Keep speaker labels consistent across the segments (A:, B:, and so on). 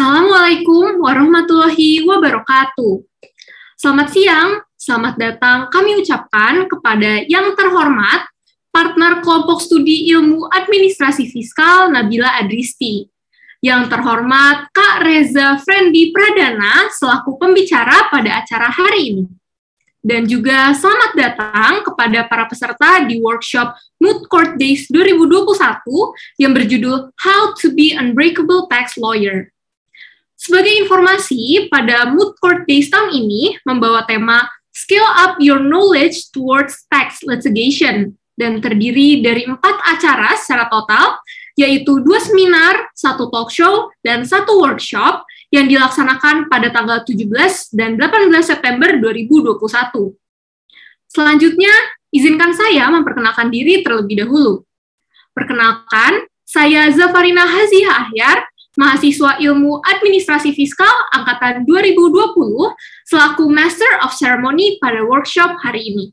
A: Assalamualaikum warahmatullahi wabarakatuh.
B: Selamat siang, selamat datang kami ucapkan kepada yang terhormat partner kelompok studi ilmu administrasi fiskal Nabila Adristi. Yang terhormat Kak Reza Frendi Pradana selaku pembicara pada acara hari ini. Dan juga selamat datang kepada para peserta di workshop Mood Court Days 2021 yang berjudul How to be Unbreakable Tax Lawyer. Sebagai informasi, pada Mood Court Days tahun ini membawa tema Scale Up Your Knowledge Towards Tax Litigation dan terdiri dari empat acara secara total, yaitu dua seminar, satu talk show, dan satu workshop yang dilaksanakan pada tanggal 17 dan 18 September 2021. Selanjutnya, izinkan saya memperkenalkan diri terlebih dahulu. Perkenalkan, saya Zafarina Haziha Ahyar, mahasiswa ilmu administrasi fiskal angkatan 2020 selaku Master of Ceremony pada workshop hari ini.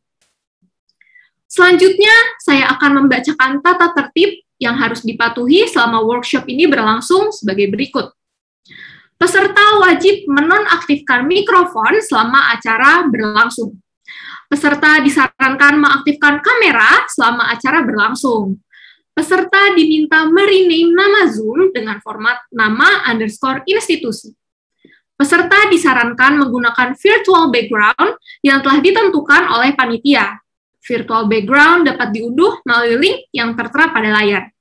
B: Selanjutnya, saya akan membacakan tata tertib yang harus dipatuhi selama workshop ini berlangsung sebagai berikut. Peserta wajib menonaktifkan mikrofon selama acara berlangsung. Peserta disarankan mengaktifkan kamera selama acara berlangsung. Peserta diminta merename nama Zoom dengan format nama underscore institusi. Peserta disarankan menggunakan virtual background yang telah ditentukan oleh panitia. Virtual background dapat diunduh melalui link yang tertera pada layar.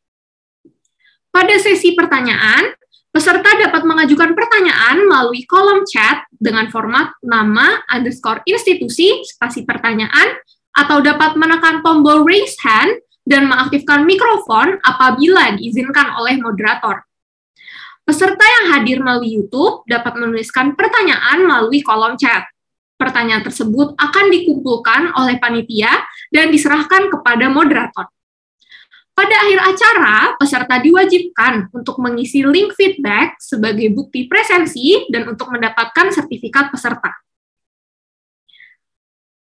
B: Pada sesi pertanyaan, peserta dapat mengajukan pertanyaan melalui kolom chat dengan format nama underscore institusi spasi pertanyaan atau dapat menekan tombol raise hand dan mengaktifkan mikrofon apabila diizinkan oleh moderator. Peserta yang hadir melalui YouTube dapat menuliskan pertanyaan melalui kolom chat. Pertanyaan tersebut akan dikumpulkan oleh panitia dan diserahkan kepada moderator. Pada akhir acara, peserta diwajibkan untuk mengisi link feedback sebagai bukti presensi dan untuk mendapatkan sertifikat peserta.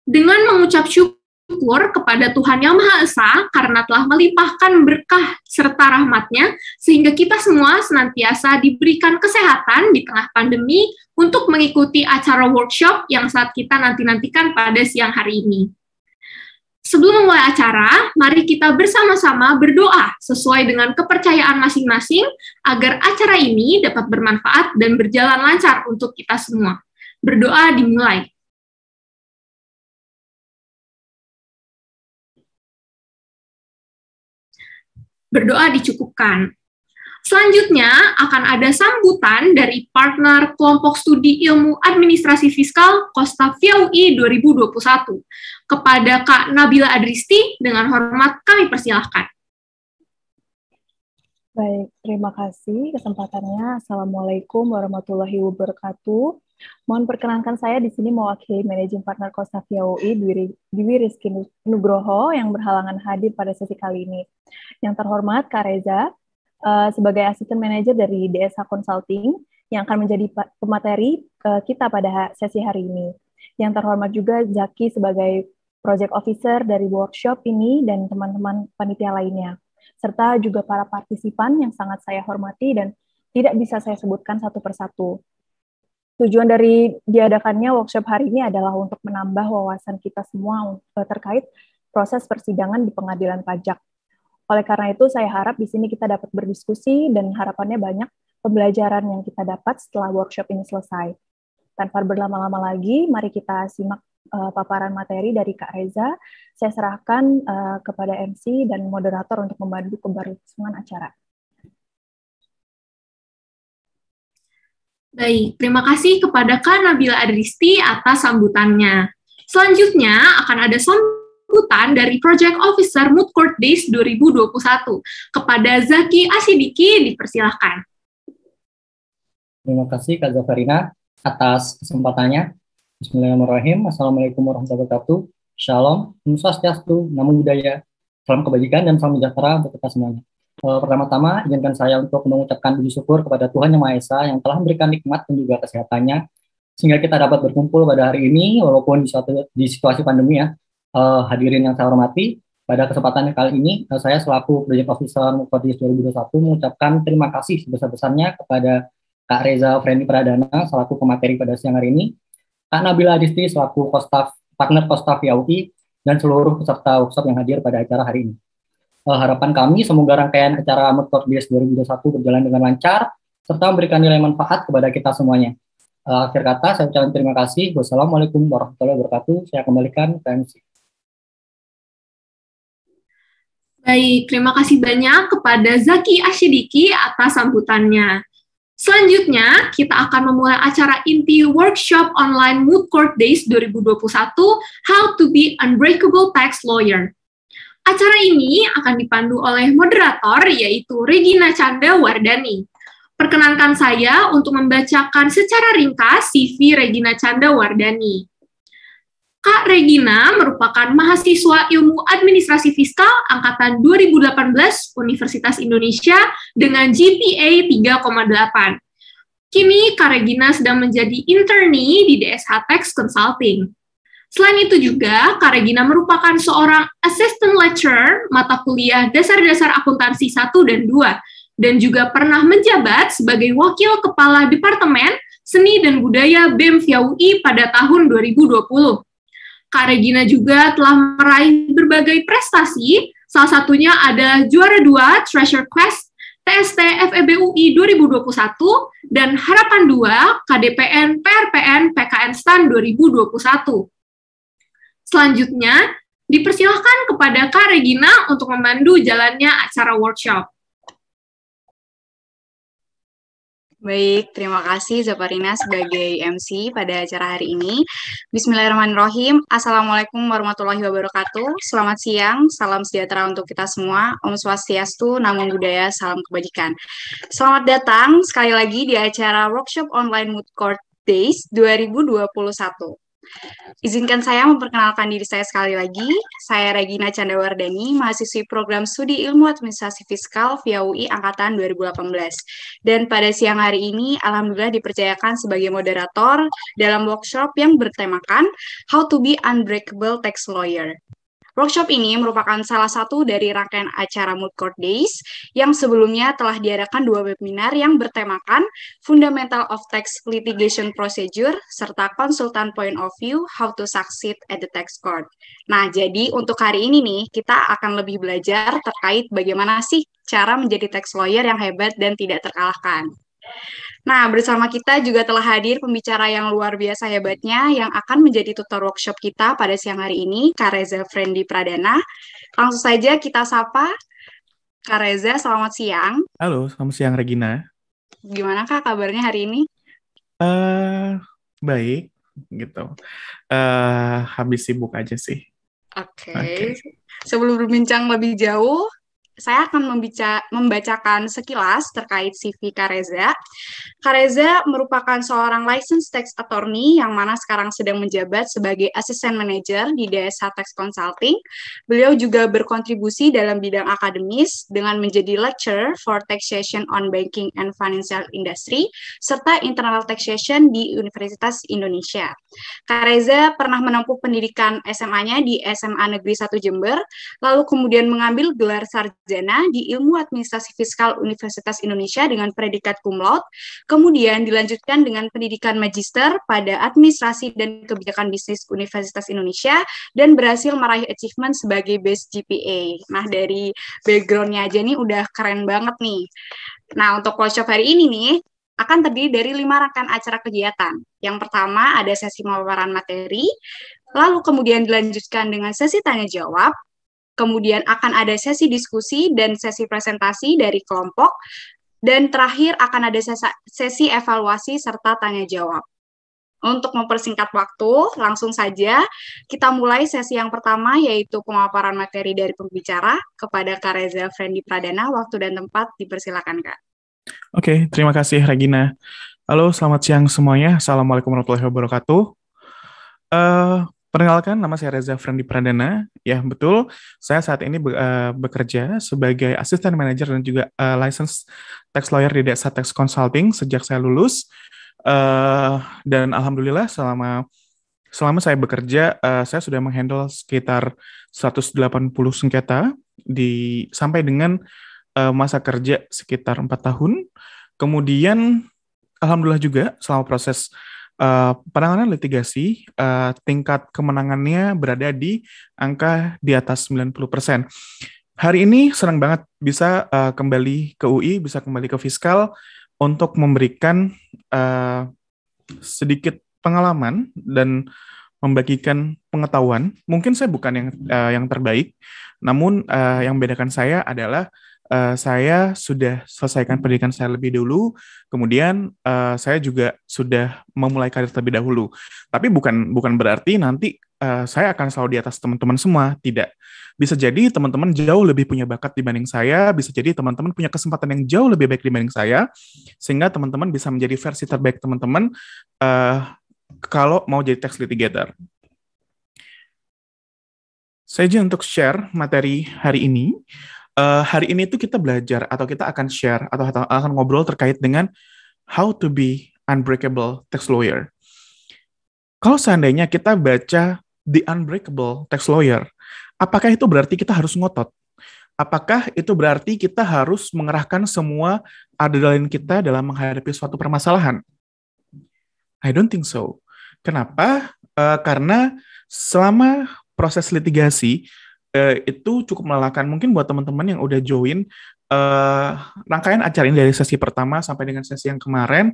B: Dengan mengucap syukur syukur kepada Tuhan Yang Maha Esa karena telah melimpahkan berkah serta rahmatnya, sehingga kita semua senantiasa diberikan kesehatan di tengah pandemi untuk mengikuti acara workshop yang saat kita nanti-nantikan pada siang hari ini. Sebelum memulai acara, mari kita bersama-sama berdoa sesuai dengan kepercayaan masing-masing
A: agar acara ini dapat bermanfaat dan berjalan lancar untuk kita semua. Berdoa dimulai. berdoa dicukupkan.
B: Selanjutnya akan ada sambutan dari partner kelompok studi ilmu administrasi fiskal Costa Via UI 2021 kepada Kak Nabila Adristi dengan hormat kami persilahkan.
C: Baik, terima kasih kesempatannya. Assalamualaikum warahmatullahi wabarakatuh. Mohon perkenankan saya di sini mewakili Managing Partner Kostafia UI, Dwi, Rizky Nugroho yang berhalangan hadir pada sesi kali ini. Yang terhormat Kak Reza, eh, sebagai Asisten manajer dari DSH Consulting yang akan menjadi pemateri eh, kita pada sesi hari ini. Yang terhormat juga Zaki sebagai Project Officer dari workshop ini dan teman-teman panitia lainnya. Serta juga para partisipan yang sangat saya hormati dan tidak bisa saya sebutkan satu persatu. Tujuan dari diadakannya workshop hari ini adalah untuk menambah wawasan kita semua eh, terkait proses persidangan di pengadilan pajak. Oleh karena itu, saya harap di sini kita dapat berdiskusi dan harapannya banyak pembelajaran yang kita dapat setelah workshop ini selesai. Tanpa berlama-lama lagi, mari kita simak uh, paparan materi dari Kak Reza. Saya serahkan uh, kepada MC dan moderator untuk membantu keberlangsungan acara.
B: Baik, terima kasih kepada Kak Nabila Adristi atas sambutannya. Selanjutnya akan ada sambutan dari Project Officer Mood Court Days 2021 kepada Zaki Asidiki, dipersilahkan.
D: Terima kasih Kak Zafarina atas kesempatannya. Bismillahirrahmanirrahim. Assalamualaikum warahmatullahi wabarakatuh. Shalom, Om Swastiastu, Namo Buddhaya. Salam kebajikan dan salam sejahtera untuk kita semuanya. Eh, pertama-tama izinkan saya untuk mengucapkan puji syukur kepada Tuhan Yang Maha Esa yang telah memberikan nikmat dan juga kesehatannya sehingga kita dapat berkumpul pada hari ini walaupun di, suatu, di situasi pandemi ya uh, hadirin yang saya hormati pada kesempatan kali ini uh, saya selaku Project Officer Mukodis 2021 mengucapkan terima kasih sebesar-besarnya kepada Kak Reza Freni Pradana selaku pemateri pada siang hari ini Kak Nabila Adisti selaku kostaf, partner Kostaf Yauki dan seluruh peserta workshop yang hadir pada acara hari ini uh, harapan kami semoga rangkaian acara Court BS 2021 berjalan dengan lancar serta memberikan nilai manfaat kepada kita semuanya. Uh, akhir kata saya ucapkan terima kasih. Wassalamualaikum warahmatullahi wabarakatuh. Saya kembalikan ke MC.
B: Baik, terima kasih banyak kepada Zaki Asyidiki atas sambutannya. Selanjutnya, kita akan memulai acara inti workshop online Mood Court Days 2021, How to be Unbreakable Tax Lawyer. Acara ini akan dipandu oleh moderator yaitu Regina Chandra Wardani. Perkenankan saya untuk membacakan secara ringkas CV Regina Chandra Wardani. Kak Regina merupakan mahasiswa Ilmu Administrasi Fiskal angkatan 2018 Universitas Indonesia dengan GPA 3,8. Kini Kak Regina sedang menjadi internee di DSH Tax Consulting. Selain itu juga, Karegina merupakan seorang assistant lecturer mata kuliah dasar-dasar akuntansi 1 dan 2, dan juga pernah menjabat sebagai wakil kepala Departemen Seni dan Budaya BEM UI pada tahun 2020. Karegina juga telah meraih berbagai prestasi, salah satunya ada juara dua Treasure Quest TST FEBUI 2021 dan Harapan dua KDPN PRPN PKN STAN 2021. Selanjutnya, dipersilahkan kepada Kak Regina untuk memandu jalannya acara workshop.
E: Baik, terima kasih Zaparina sebagai MC pada acara hari ini. Bismillahirrahmanirrahim. Assalamualaikum warahmatullahi wabarakatuh. Selamat siang, salam sejahtera untuk kita semua. Om Swastiastu, Namo Buddhaya, salam kebajikan. Selamat datang sekali lagi di acara workshop online Mood Court Days 2021. Izinkan saya memperkenalkan diri saya sekali lagi. Saya Regina Chandawardani, mahasiswi program studi ilmu administrasi fiskal via UI Angkatan 2018. Dan pada siang hari ini, Alhamdulillah dipercayakan sebagai moderator dalam workshop yang bertemakan How to be Unbreakable Tax Lawyer. Workshop ini merupakan salah satu dari rangkaian acara Mood Court Days yang sebelumnya telah diadakan dua webinar yang bertemakan Fundamental of Tax Litigation Procedure serta Konsultan Point of View How to Succeed at the Tax Court. Nah, jadi untuk hari ini nih kita akan lebih belajar terkait bagaimana sih cara menjadi tax lawyer yang hebat dan tidak terkalahkan. Nah, bersama kita juga telah hadir pembicara yang luar biasa hebatnya yang akan menjadi tutor workshop kita pada siang hari ini, Kareza Frendi Pradana. Langsung saja kita sapa. Kareza, selamat siang.
F: Halo, selamat siang Regina.
E: Gimana Kak kabarnya hari ini?
F: Uh, baik, gitu. Uh, habis sibuk aja sih.
E: Oke. Okay. Okay. Sebelum berbincang lebih jauh, saya akan membaca membacakan sekilas terkait CV Kareza. Kareza merupakan seorang licensed tax attorney yang mana sekarang sedang menjabat sebagai assistant manager di DSH Tax Consulting. Beliau juga berkontribusi dalam bidang akademis dengan menjadi lecturer for taxation on banking and financial industry serta internal taxation di Universitas Indonesia. Kareza pernah menempuh pendidikan SMA-nya di SMA Negeri 1 Jember, lalu kemudian mengambil gelar sarjana sarjana di Ilmu Administrasi Fiskal Universitas Indonesia dengan predikat cum laude, kemudian dilanjutkan dengan pendidikan magister pada Administrasi dan Kebijakan Bisnis Universitas Indonesia dan berhasil meraih achievement sebagai base GPA. Nah, dari backgroundnya aja nih udah keren banget nih. Nah, untuk workshop hari ini nih, akan terdiri dari lima rangkaian acara kegiatan. Yang pertama ada sesi pemaparan materi, lalu kemudian dilanjutkan dengan sesi tanya jawab, kemudian akan ada sesi diskusi dan sesi presentasi dari kelompok, dan terakhir akan ada sesi evaluasi serta tanya jawab. Untuk mempersingkat waktu, langsung saja kita mulai sesi yang pertama yaitu pemaparan materi dari pembicara kepada Kak Reza Fendi Pradana. Waktu dan tempat dipersilakan, Kak.
F: Oke, terima kasih Regina. Halo, selamat siang semuanya. Assalamualaikum warahmatullahi wabarakatuh. Uh, Perkenalkan, nama saya Reza Frendi Pradana. Ya, betul. Saya saat ini be eh, bekerja sebagai asisten manajer dan juga uh, eh, license tax lawyer di Desa Tax Consulting sejak saya lulus. Uh, dan alhamdulillah selama selama saya bekerja, uh, saya sudah menghandle sekitar 180 sengketa di sampai dengan uh, masa kerja sekitar empat tahun. Kemudian alhamdulillah juga selama proses Uh, penanganan litigasi uh, tingkat kemenangannya berada di angka di atas 90%. Hari ini senang banget bisa uh, kembali ke UI, bisa kembali ke fiskal untuk memberikan uh, sedikit pengalaman dan membagikan pengetahuan. Mungkin saya bukan yang uh, yang terbaik, namun uh, yang bedakan saya adalah uh, saya sudah selesaikan pendidikan saya lebih dulu, kemudian uh, saya juga sudah memulai karir terlebih dahulu. Tapi bukan bukan berarti nanti uh, saya akan selalu di atas teman-teman semua, tidak. Bisa jadi teman-teman jauh lebih punya bakat dibanding saya, bisa jadi teman-teman punya kesempatan yang jauh lebih baik dibanding saya, sehingga teman-teman bisa menjadi versi terbaik teman-teman uh, kalau mau jadi tax litigator. Saya untuk share materi hari ini uh, hari ini tuh kita belajar atau kita akan share atau, akan ngobrol terkait dengan how to be unbreakable tax lawyer. Kalau seandainya kita baca the unbreakable tax lawyer, apakah itu berarti kita harus ngotot? Apakah itu berarti kita harus mengerahkan semua adrenalin kita dalam menghadapi suatu permasalahan? I don't think so. Kenapa? Uh, karena selama proses litigasi, Eh, itu cukup melelahkan mungkin buat teman-teman yang udah join eh, rangkaian acara ini dari sesi pertama sampai dengan sesi yang kemarin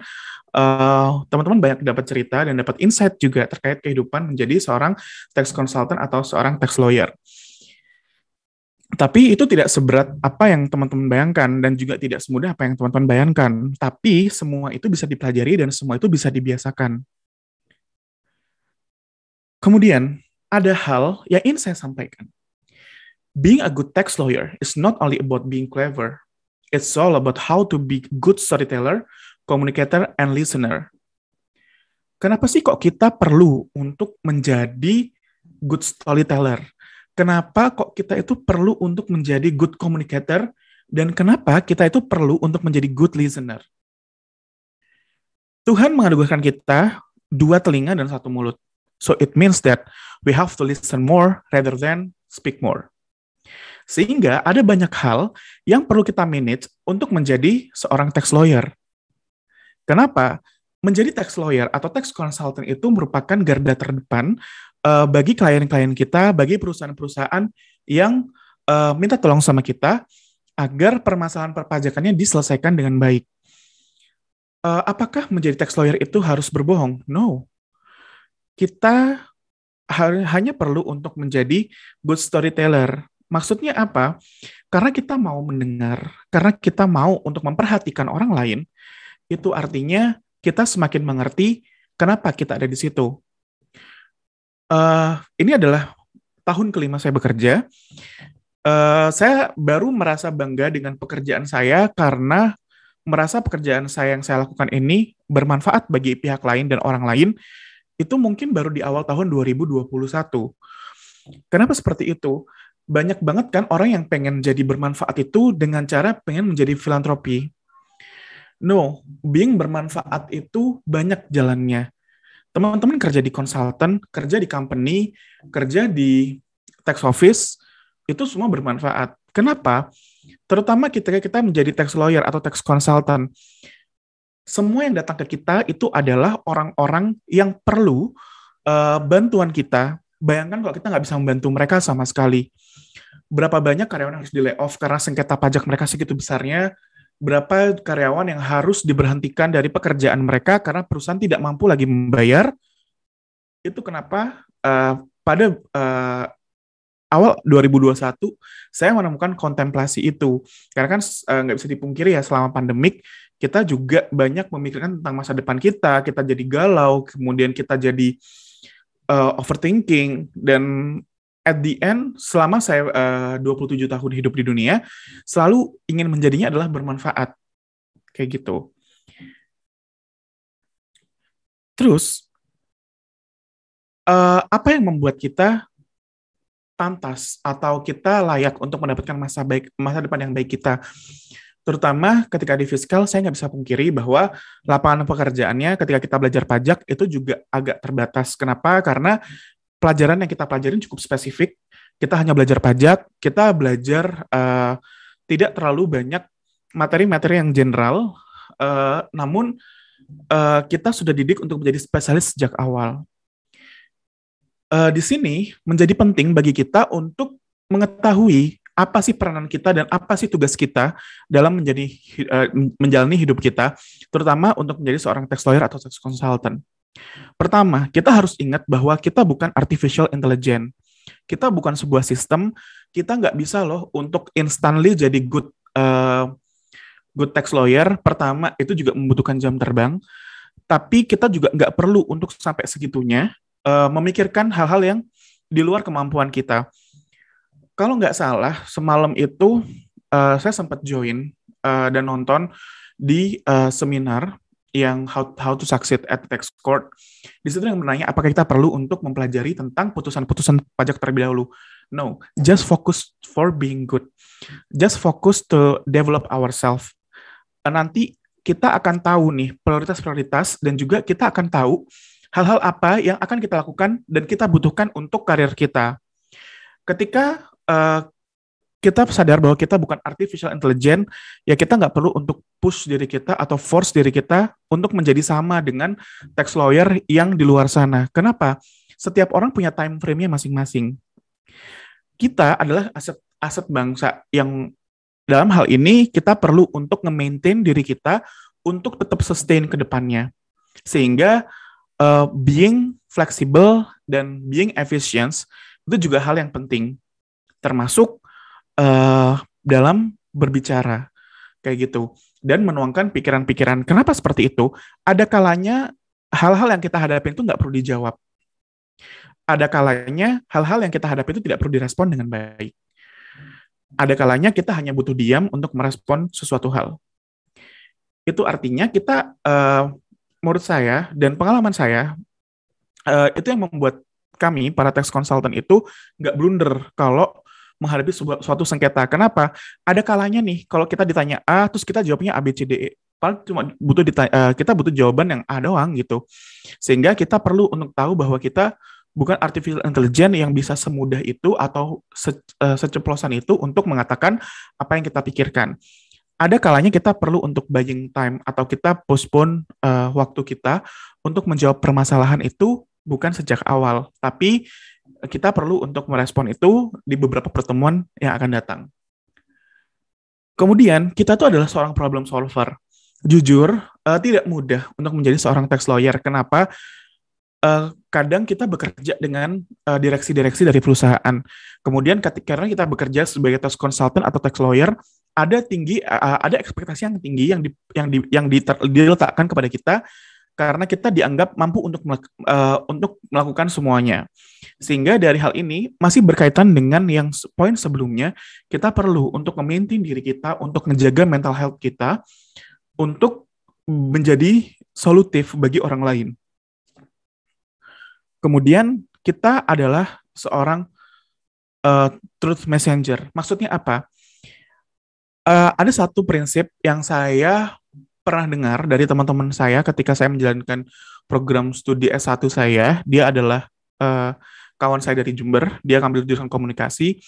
F: eh, teman-teman eh, banyak dapat cerita dan dapat insight juga terkait kehidupan menjadi seorang tax consultant atau seorang tax lawyer. Tapi itu tidak seberat apa yang teman-teman bayangkan dan juga tidak semudah apa yang teman-teman bayangkan. Tapi semua itu bisa dipelajari dan semua itu bisa dibiasakan. Kemudian, ada hal yang ingin saya sampaikan being a good tax lawyer is not only about being clever, it's all about how to be good storyteller, communicator, and listener. Kenapa sih kok kita perlu untuk menjadi good storyteller? Kenapa kok kita itu perlu untuk menjadi good communicator? Dan kenapa kita itu perlu untuk menjadi good listener? Tuhan menganugerahkan kita dua telinga dan satu mulut. So it means that we have to listen more rather than speak more. Sehingga ada banyak hal yang perlu kita manage untuk menjadi seorang tax lawyer. Kenapa? Menjadi tax lawyer atau tax consultant itu merupakan garda terdepan uh, bagi klien-klien kita, bagi perusahaan-perusahaan yang uh, minta tolong sama kita agar permasalahan perpajakannya diselesaikan dengan baik. Uh, apakah menjadi tax lawyer itu harus berbohong? No. Kita hanya perlu untuk menjadi good storyteller. Maksudnya apa? Karena kita mau mendengar, karena kita mau untuk memperhatikan orang lain, itu artinya kita semakin mengerti kenapa kita ada di situ. Uh, ini adalah tahun kelima saya bekerja. Uh, saya baru merasa bangga dengan pekerjaan saya karena merasa pekerjaan saya yang saya lakukan ini bermanfaat bagi pihak lain dan orang lain itu mungkin baru di awal tahun 2021. Kenapa seperti itu? banyak banget kan orang yang pengen jadi bermanfaat itu dengan cara pengen menjadi filantropi. No, being bermanfaat itu banyak jalannya. Teman-teman kerja di konsultan, kerja di company, kerja di tax office, itu semua bermanfaat. Kenapa? Terutama ketika kita menjadi tax lawyer atau tax consultant. Semua yang datang ke kita itu adalah orang-orang yang perlu uh, bantuan kita. Bayangkan kalau kita nggak bisa membantu mereka sama sekali berapa banyak karyawan yang harus di layoff karena sengketa pajak mereka segitu besarnya, berapa karyawan yang harus diberhentikan dari pekerjaan mereka karena perusahaan tidak mampu lagi membayar. Itu kenapa uh, pada uh, awal 2021 saya menemukan kontemplasi itu. Karena kan uh, nggak bisa dipungkiri ya selama pandemik kita juga banyak memikirkan tentang masa depan kita, kita jadi galau, kemudian kita jadi uh, overthinking dan at the end selama saya eh, uh, 27 tahun hidup di dunia selalu ingin menjadinya adalah bermanfaat kayak gitu
A: terus uh, apa yang membuat kita pantas atau kita layak
F: untuk mendapatkan masa baik masa depan yang baik kita terutama ketika di fiskal saya nggak bisa pungkiri bahwa lapangan pekerjaannya ketika kita belajar pajak itu juga agak terbatas kenapa karena pelajaran yang kita pelajarin cukup spesifik. Kita hanya belajar pajak, kita belajar uh, tidak terlalu banyak materi-materi yang general, uh, namun uh, kita sudah didik untuk menjadi spesialis sejak awal. Uh, di sini menjadi penting bagi kita untuk mengetahui apa sih peranan kita dan apa sih tugas kita dalam menjadi uh, menjalani hidup kita, terutama untuk menjadi seorang tax lawyer atau tax consultant. Pertama, kita harus ingat bahwa kita bukan artificial intelligence. Kita bukan sebuah sistem, kita nggak bisa loh untuk instantly jadi good uh, good tax lawyer. Pertama, itu juga membutuhkan jam terbang. Tapi kita juga nggak perlu untuk sampai segitunya uh, memikirkan hal-hal yang di luar kemampuan kita. Kalau nggak salah, semalam itu uh, saya sempat join uh, dan nonton di uh, seminar yang how, how to succeed at tax court. Di situ yang menanya apakah kita perlu untuk mempelajari tentang putusan-putusan pajak terlebih dahulu. No, just focus for being good. Just focus to develop ourselves. Nanti kita akan tahu nih prioritas-prioritas dan juga kita akan tahu hal-hal apa yang akan kita lakukan dan kita butuhkan untuk karir kita. Ketika uh, kita sadar bahwa kita bukan artificial intelligence, ya kita nggak perlu untuk push diri kita atau force diri kita untuk menjadi sama dengan tax lawyer yang di luar sana. Kenapa? Setiap orang punya time frame-nya masing-masing. Kita adalah aset aset bangsa yang dalam hal ini kita perlu untuk nge-maintain diri kita untuk tetap sustain ke depannya. Sehingga uh, being flexible dan being efficient itu juga hal yang penting. Termasuk uh, dalam berbicara kayak gitu dan menuangkan pikiran-pikiran kenapa seperti itu ada kalanya hal-hal yang kita hadapi itu nggak perlu dijawab ada kalanya hal-hal yang kita hadapi itu tidak perlu direspon dengan baik ada kalanya kita hanya butuh diam untuk merespon sesuatu hal itu artinya kita uh, menurut saya dan pengalaman saya uh, itu yang membuat kami para tax consultant itu nggak blunder kalau menghadapi suatu sengketa. Kenapa? Ada kalanya nih kalau kita ditanya A terus kita jawabnya A B C D E paling cuma butuh ditanya, uh, eh, kita butuh jawaban yang A doang gitu. Sehingga kita perlu untuk tahu bahwa kita bukan artificial intelligence yang bisa semudah itu atau se, uh, seceplosan itu untuk mengatakan apa yang kita pikirkan. Ada kalanya kita perlu untuk buying time atau kita postpone uh, waktu kita untuk menjawab permasalahan itu bukan sejak awal, tapi kita perlu untuk merespon itu di beberapa pertemuan yang akan datang. Kemudian, kita tuh adalah seorang problem solver. Jujur, uh, tidak mudah untuk menjadi seorang tax lawyer. Kenapa? Uh, kadang kita bekerja dengan direksi eh, direksi-direksi dari perusahaan. Kemudian karena kita bekerja sebagai tax consultant atau tax lawyer, ada tinggi uh, ada ekspektasi yang tinggi yang di, yang di, yang diter, diletakkan kepada kita karena kita dianggap mampu untuk uh, untuk melakukan semuanya. Sehingga dari hal ini masih berkaitan dengan yang poin sebelumnya, kita perlu untuk memaintain diri kita untuk menjaga mental health kita untuk menjadi solutif bagi orang lain. Kemudian kita adalah seorang uh, truth messenger. Maksudnya apa? Uh, ada satu prinsip yang saya pernah dengar dari teman-teman saya ketika saya menjalankan program studi S1 saya, dia adalah uh, kawan saya dari Jember, dia ngambil jurusan komunikasi.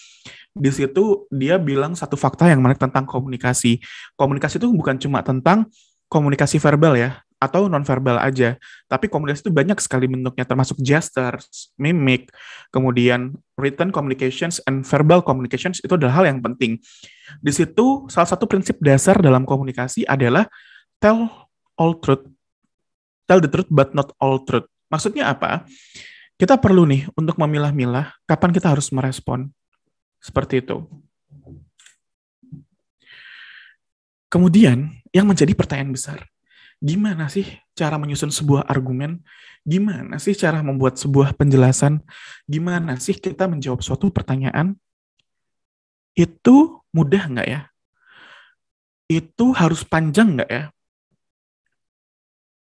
F: Di situ dia bilang satu fakta yang menarik tentang komunikasi. Komunikasi itu bukan cuma tentang komunikasi verbal ya, atau nonverbal aja. Tapi komunikasi itu banyak sekali bentuknya, termasuk gestures, mimik, kemudian written communications and verbal communications itu adalah hal yang penting. Di situ salah satu prinsip dasar dalam komunikasi adalah tell all truth, tell the truth but not all truth. Maksudnya apa? Kita perlu nih untuk memilah-milah kapan kita harus merespon. Seperti itu. Kemudian, yang menjadi pertanyaan besar, gimana sih cara menyusun sebuah argumen? Gimana sih cara membuat sebuah penjelasan? Gimana sih kita menjawab suatu pertanyaan? Itu mudah nggak ya? Itu harus panjang nggak ya?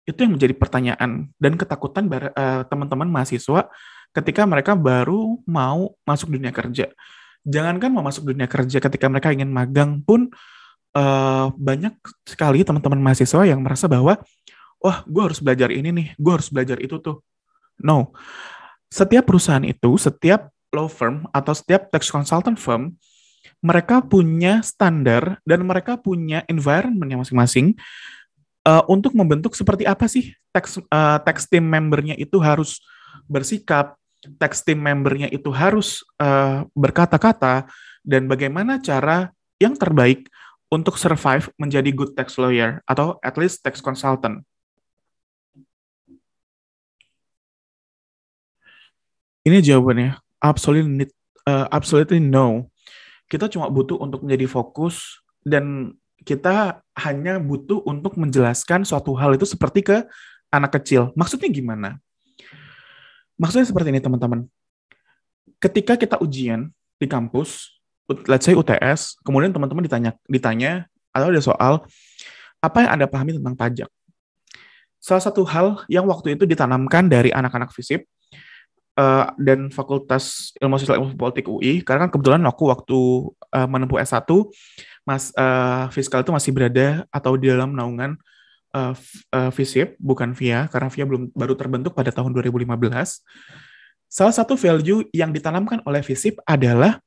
F: itu yang menjadi pertanyaan dan ketakutan eh, teman-teman mahasiswa ketika mereka baru mau masuk dunia kerja. Jangankan mau masuk dunia kerja ketika mereka ingin magang pun uh, banyak sekali teman-teman mahasiswa yang merasa bahwa wah gue harus belajar ini nih, gue harus belajar itu tuh. No, setiap perusahaan itu, setiap law firm atau setiap tax consultant firm mereka punya standar dan mereka punya environment yang masing-masing uh, untuk membentuk seperti apa sih teks uh, teks tim membernya itu harus bersikap, teks tim membernya itu harus uh, berkata-kata dan bagaimana cara yang terbaik untuk survive menjadi good tax lawyer atau at least
A: tax consultant. Ini jawabannya, absolutely need, uh, absolutely no. Kita
F: cuma butuh untuk menjadi fokus dan kita hanya butuh untuk menjelaskan suatu hal itu seperti ke anak kecil. Maksudnya gimana? Maksudnya seperti ini, teman-teman. Ketika kita ujian di kampus, let's say UTS, kemudian teman-teman ditanya, ditanya atau ada soal, apa yang Anda pahami tentang pajak? Salah satu hal yang waktu itu ditanamkan dari anak-anak FISIP uh, dan Fakultas Ilmu Sosial Ilmu Politik UI, karena kan kebetulan aku waktu uh, menempuh S1, mas uh, fiskal itu masih berada atau di dalam naungan uh, eh, FISIP, eh, bukan VIA, karena VIA belum baru terbentuk pada tahun 2015. Salah satu value yang ditanamkan oleh FISIP adalah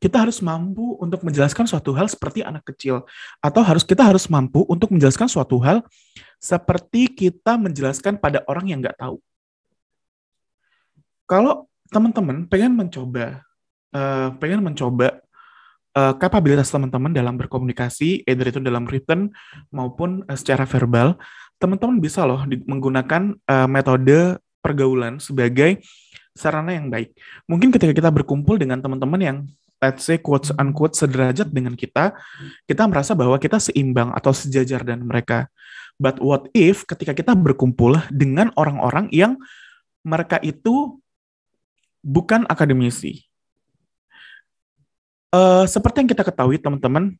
F: kita harus mampu untuk menjelaskan suatu hal seperti anak kecil atau harus kita harus mampu untuk menjelaskan suatu hal seperti kita menjelaskan pada orang yang nggak tahu. Kalau teman-teman pengen mencoba, uh, pengen mencoba uh, kapabilitas teman-teman dalam berkomunikasi, either itu dalam written maupun uh, secara verbal, teman-teman bisa loh menggunakan uh, metode pergaulan sebagai sarana yang baik. Mungkin ketika kita berkumpul dengan teman-teman yang let's say quotes unquote sederajat dengan kita, kita merasa bahwa kita seimbang atau sejajar dengan mereka. But what if ketika kita berkumpul dengan orang-orang yang mereka itu bukan akademisi, uh, seperti yang kita ketahui teman-teman,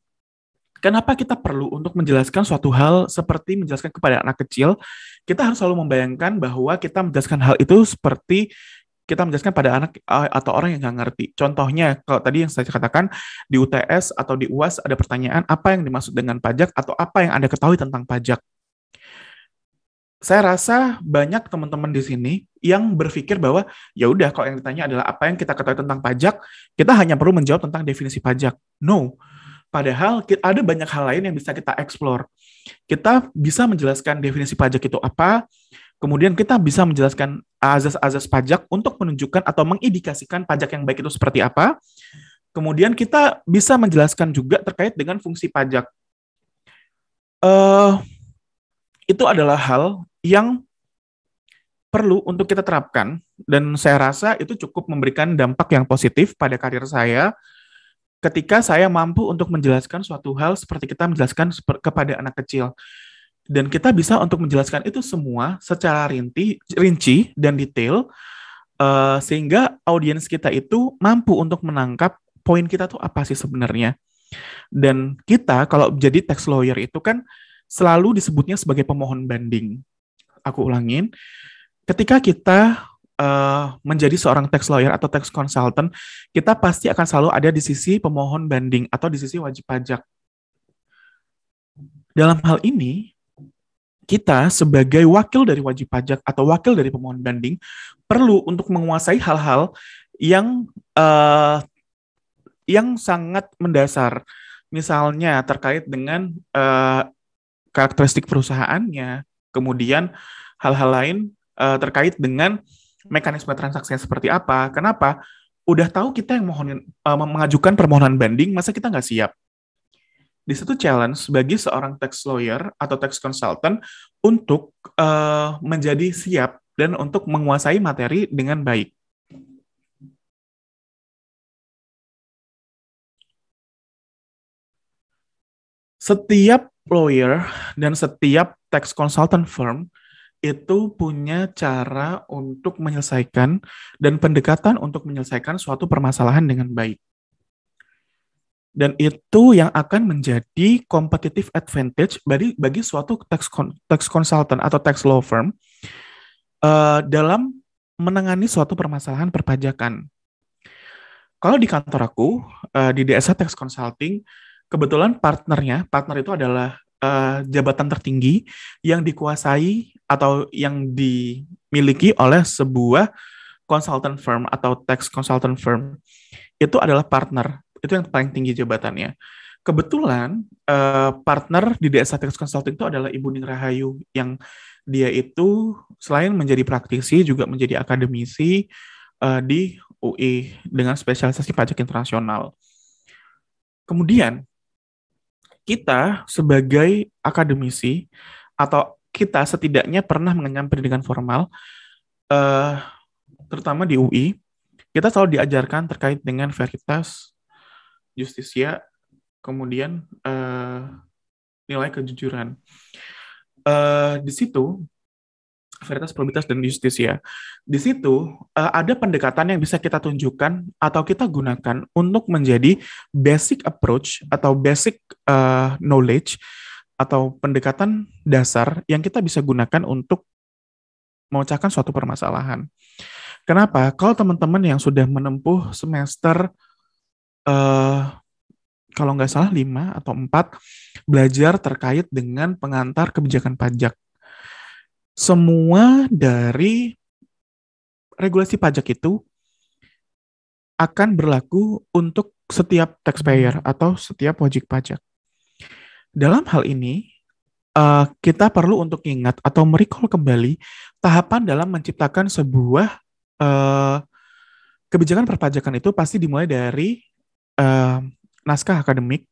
F: kenapa kita perlu untuk menjelaskan suatu hal seperti menjelaskan kepada anak kecil? Kita harus selalu membayangkan bahwa kita menjelaskan hal itu seperti kita menjelaskan pada anak eh, atau orang yang nggak ngerti. Contohnya, kalau tadi yang saya katakan di UTS atau di UAS ada pertanyaan apa yang dimaksud dengan pajak atau apa yang Anda ketahui tentang pajak saya rasa banyak teman-teman di sini yang berpikir bahwa ya udah kalau yang ditanya adalah apa yang kita ketahui tentang pajak, kita hanya perlu menjawab tentang definisi pajak. No. Padahal ada banyak hal lain yang bisa kita eksplor Kita bisa menjelaskan definisi pajak itu apa, kemudian kita bisa menjelaskan azas-azas pajak untuk menunjukkan atau mengindikasikan pajak yang baik itu seperti apa. Kemudian kita bisa menjelaskan juga terkait dengan fungsi pajak. Uh, itu adalah hal yang perlu untuk kita terapkan dan saya rasa itu cukup memberikan dampak yang positif pada karir saya ketika saya mampu untuk menjelaskan suatu hal seperti kita menjelaskan kepada anak kecil dan kita bisa untuk menjelaskan itu semua secara rinci, rinci dan detail uh, sehingga audiens kita itu mampu untuk menangkap poin kita tuh apa sih sebenarnya dan kita kalau jadi tax lawyer itu kan selalu disebutnya sebagai pemohon banding aku ulangin, ketika kita uh, menjadi seorang tax lawyer atau tax consultant, kita pasti akan selalu ada di sisi pemohon banding atau di sisi wajib pajak. Dalam hal ini, kita sebagai wakil dari wajib pajak atau wakil dari pemohon banding perlu untuk menguasai hal-hal yang uh, yang sangat mendasar, misalnya terkait dengan uh, karakteristik perusahaannya, Kemudian hal-hal lain uh, terkait dengan mekanisme transaksi seperti apa. Kenapa? Udah tahu kita yang mohon uh, mengajukan permohonan banding, masa kita nggak siap? Di situ challenge bagi seorang tax lawyer atau tax consultant untuk uh, menjadi siap dan untuk menguasai materi dengan
A: baik. Setiap employer dan setiap
F: tax consultant firm itu punya cara untuk menyelesaikan dan pendekatan untuk menyelesaikan suatu permasalahan dengan baik. Dan itu yang akan menjadi competitive advantage bagi, bagi suatu tax, tax consultant atau tax law firm uh, dalam menangani suatu permasalahan perpajakan. Kalau di kantor aku, uh, di DSA Tax Consulting, kebetulan partnernya, partner itu adalah uh, jabatan tertinggi yang dikuasai atau yang dimiliki oleh sebuah consultant firm atau tax consultant firm. Itu adalah partner, itu yang paling tinggi jabatannya. Kebetulan uh, partner di DSA Tax Consulting itu adalah Ibu Ning Rahayu yang dia itu selain menjadi praktisi juga menjadi akademisi uh, di UI dengan spesialisasi pajak internasional. Kemudian kita sebagai akademisi atau kita setidaknya pernah mengenyam pendidikan formal, uh, terutama di UI, kita selalu diajarkan terkait dengan veritas, justisia, kemudian uh, nilai kejujuran. Uh, di situ veritas probitas dan justisia. Ya. Di situ uh, ada pendekatan yang bisa kita tunjukkan atau kita gunakan untuk menjadi basic approach atau basic uh, knowledge atau pendekatan dasar yang kita bisa gunakan untuk memecahkan suatu permasalahan. Kenapa? Kalau teman-teman yang sudah menempuh semester uh, kalau nggak salah 5 atau 4 belajar terkait dengan pengantar kebijakan pajak semua dari regulasi pajak itu akan berlaku untuk setiap taxpayer hmm. atau setiap wajib pajak. Dalam hal ini, uh, kita perlu untuk ingat atau merecall kembali tahapan dalam menciptakan sebuah uh, kebijakan perpajakan itu pasti dimulai dari uh, naskah akademik,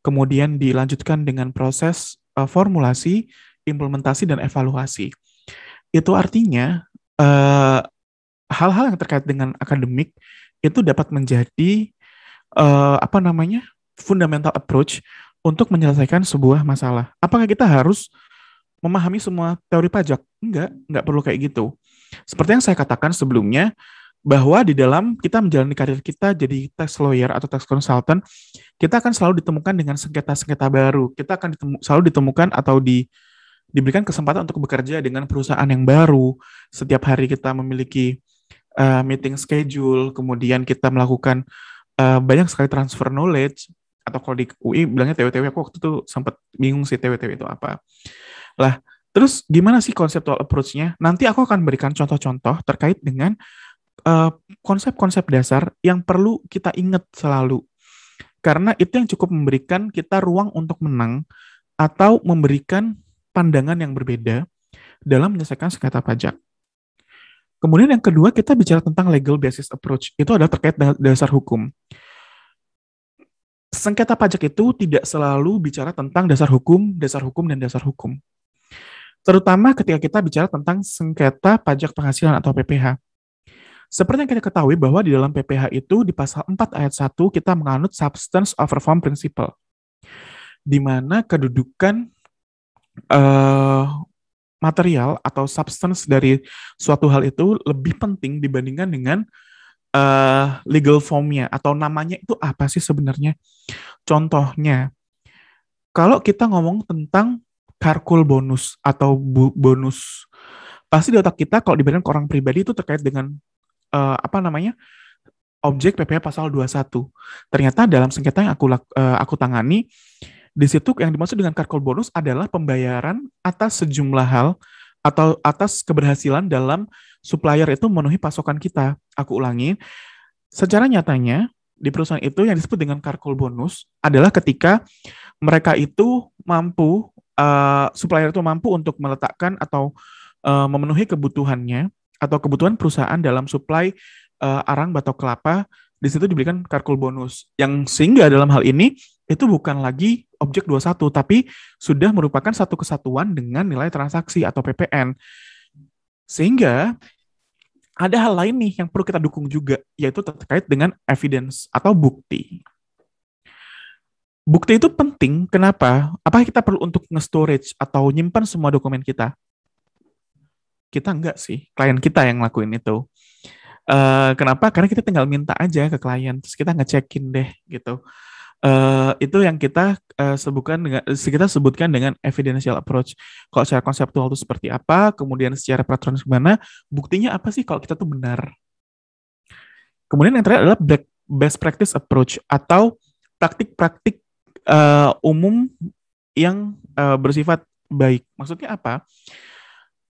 F: kemudian dilanjutkan dengan proses uh, formulasi, implementasi, dan evaluasi itu artinya eh, hal-hal uh, yang terkait dengan akademik itu dapat menjadi uh, apa namanya fundamental approach untuk menyelesaikan sebuah masalah. Apakah kita harus memahami semua teori pajak? Enggak, enggak perlu kayak gitu. Seperti yang saya katakan sebelumnya, bahwa di dalam kita menjalani karir kita jadi tax lawyer atau tax consultant, kita akan selalu ditemukan dengan sengketa-sengketa baru. Kita akan ditemu, selalu ditemukan atau di diberikan kesempatan untuk bekerja dengan perusahaan yang baru. Setiap hari kita memiliki uh, meeting schedule, kemudian kita melakukan uh, banyak sekali transfer knowledge atau kalau di UI bilangnya TWTW aku waktu itu sempat bingung sih TWTW itu apa. Lah, terus gimana sih konseptual approach-nya? Nanti aku akan berikan contoh-contoh terkait dengan eh, konsep-konsep uh, konsep -konsep dasar yang perlu kita ingat selalu. Karena itu yang cukup memberikan kita ruang untuk menang atau memberikan pandangan yang berbeda dalam menyelesaikan sengketa pajak. Kemudian yang kedua kita bicara tentang legal basis approach. Itu adalah terkait dengan dasar hukum. Sengketa pajak itu tidak selalu bicara tentang dasar hukum, dasar hukum, dan dasar hukum. Terutama ketika kita bicara tentang sengketa pajak penghasilan atau PPH. Seperti yang kita ketahui bahwa di dalam PPH itu di pasal 4 ayat 1 kita menganut substance over form principle. Di mana kedudukan uh, material atau substance dari suatu hal itu lebih penting dibandingkan dengan uh, legal formnya atau namanya itu apa sih sebenarnya. Contohnya, kalau kita ngomong tentang karkul bonus atau bu bonus, pasti di otak kita kalau dibandingkan ke orang pribadi itu terkait dengan uh, apa namanya objek PPh pasal 21. Ternyata dalam sengketa yang aku uh, aku tangani di situ yang dimaksud dengan card bonus adalah pembayaran atas sejumlah hal atau atas keberhasilan dalam supplier itu memenuhi pasokan kita. Aku ulangi, secara nyatanya di perusahaan itu yang disebut dengan karkol bonus adalah ketika mereka itu mampu uh, supplier itu mampu untuk meletakkan atau uh, memenuhi kebutuhannya atau kebutuhan perusahaan dalam supply uh, arang batok kelapa di situ diberikan karkol bonus yang sehingga dalam hal ini itu bukan lagi objek 21 tapi sudah merupakan satu kesatuan dengan nilai transaksi atau PPN. Sehingga ada hal lain nih yang perlu kita dukung juga yaitu terkait dengan evidence atau bukti. Bukti itu penting. Kenapa? apa kita perlu untuk nge-storage atau nyimpan semua dokumen kita? Kita enggak sih. Klien kita yang ngelakuin itu. Uh, kenapa? Karena kita tinggal minta aja ke klien, terus kita ngecekin deh gitu. Eh, itu yang kita uh, sebutkan dengan eh, kita sebutkan dengan evidential approach. Kalau secara konseptual itu seperti apa, kemudian secara peraturan gimana, buktinya apa sih kalau kita tuh benar. Kemudian yang terakhir adalah best practice approach atau praktik-praktik uh, umum yang uh, bersifat baik. Maksudnya apa?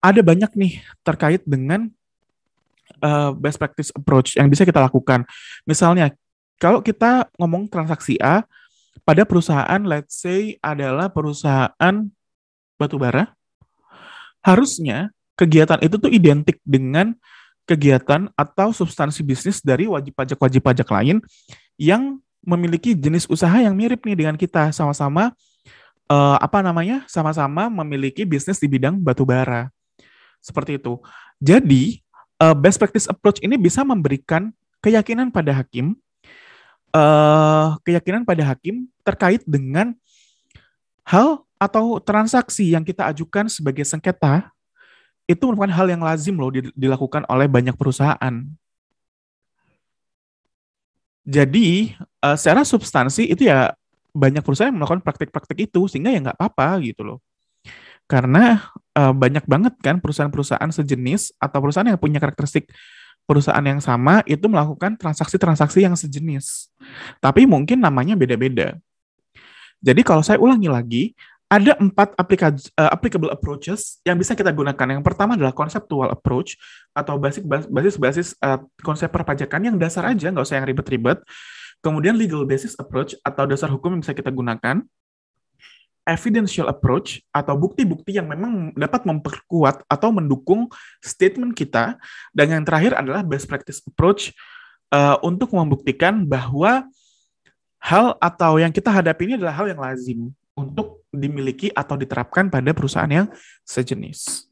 F: Ada banyak nih terkait dengan uh, best practice approach yang bisa kita lakukan. Misalnya kalau kita ngomong transaksi A pada perusahaan let's say adalah perusahaan batubara, harusnya kegiatan itu tuh identik dengan kegiatan atau substansi bisnis dari wajib pajak-wajib pajak lain yang memiliki jenis usaha yang mirip nih dengan kita sama-sama uh, apa namanya sama-sama memiliki bisnis di bidang batubara seperti itu. Jadi uh, best practice approach ini bisa memberikan keyakinan pada hakim uh, keyakinan pada hakim terkait dengan hal atau transaksi yang kita ajukan sebagai sengketa itu merupakan hal yang lazim loh dilakukan oleh banyak perusahaan. Jadi uh, secara substansi itu ya banyak perusahaan yang melakukan praktik-praktik itu sehingga ya nggak apa-apa gitu loh. Karena uh, banyak banget kan perusahaan-perusahaan sejenis atau perusahaan yang punya karakteristik perusahaan yang sama itu melakukan transaksi-transaksi yang sejenis. Tapi mungkin namanya beda-beda. Jadi kalau saya ulangi lagi, ada empat eh, applicable approaches yang bisa kita gunakan. Yang pertama adalah conceptual approach atau basic basis-basis uh, konsep perpajakan yang dasar aja, nggak usah yang ribet-ribet. Kemudian legal basis approach atau dasar hukum yang bisa kita gunakan evidential approach atau bukti-bukti yang memang dapat memperkuat atau mendukung statement kita dan yang terakhir adalah best practice approach uh, untuk membuktikan bahwa hal atau yang kita hadapi ini adalah hal yang lazim untuk dimiliki atau diterapkan pada perusahaan yang sejenis.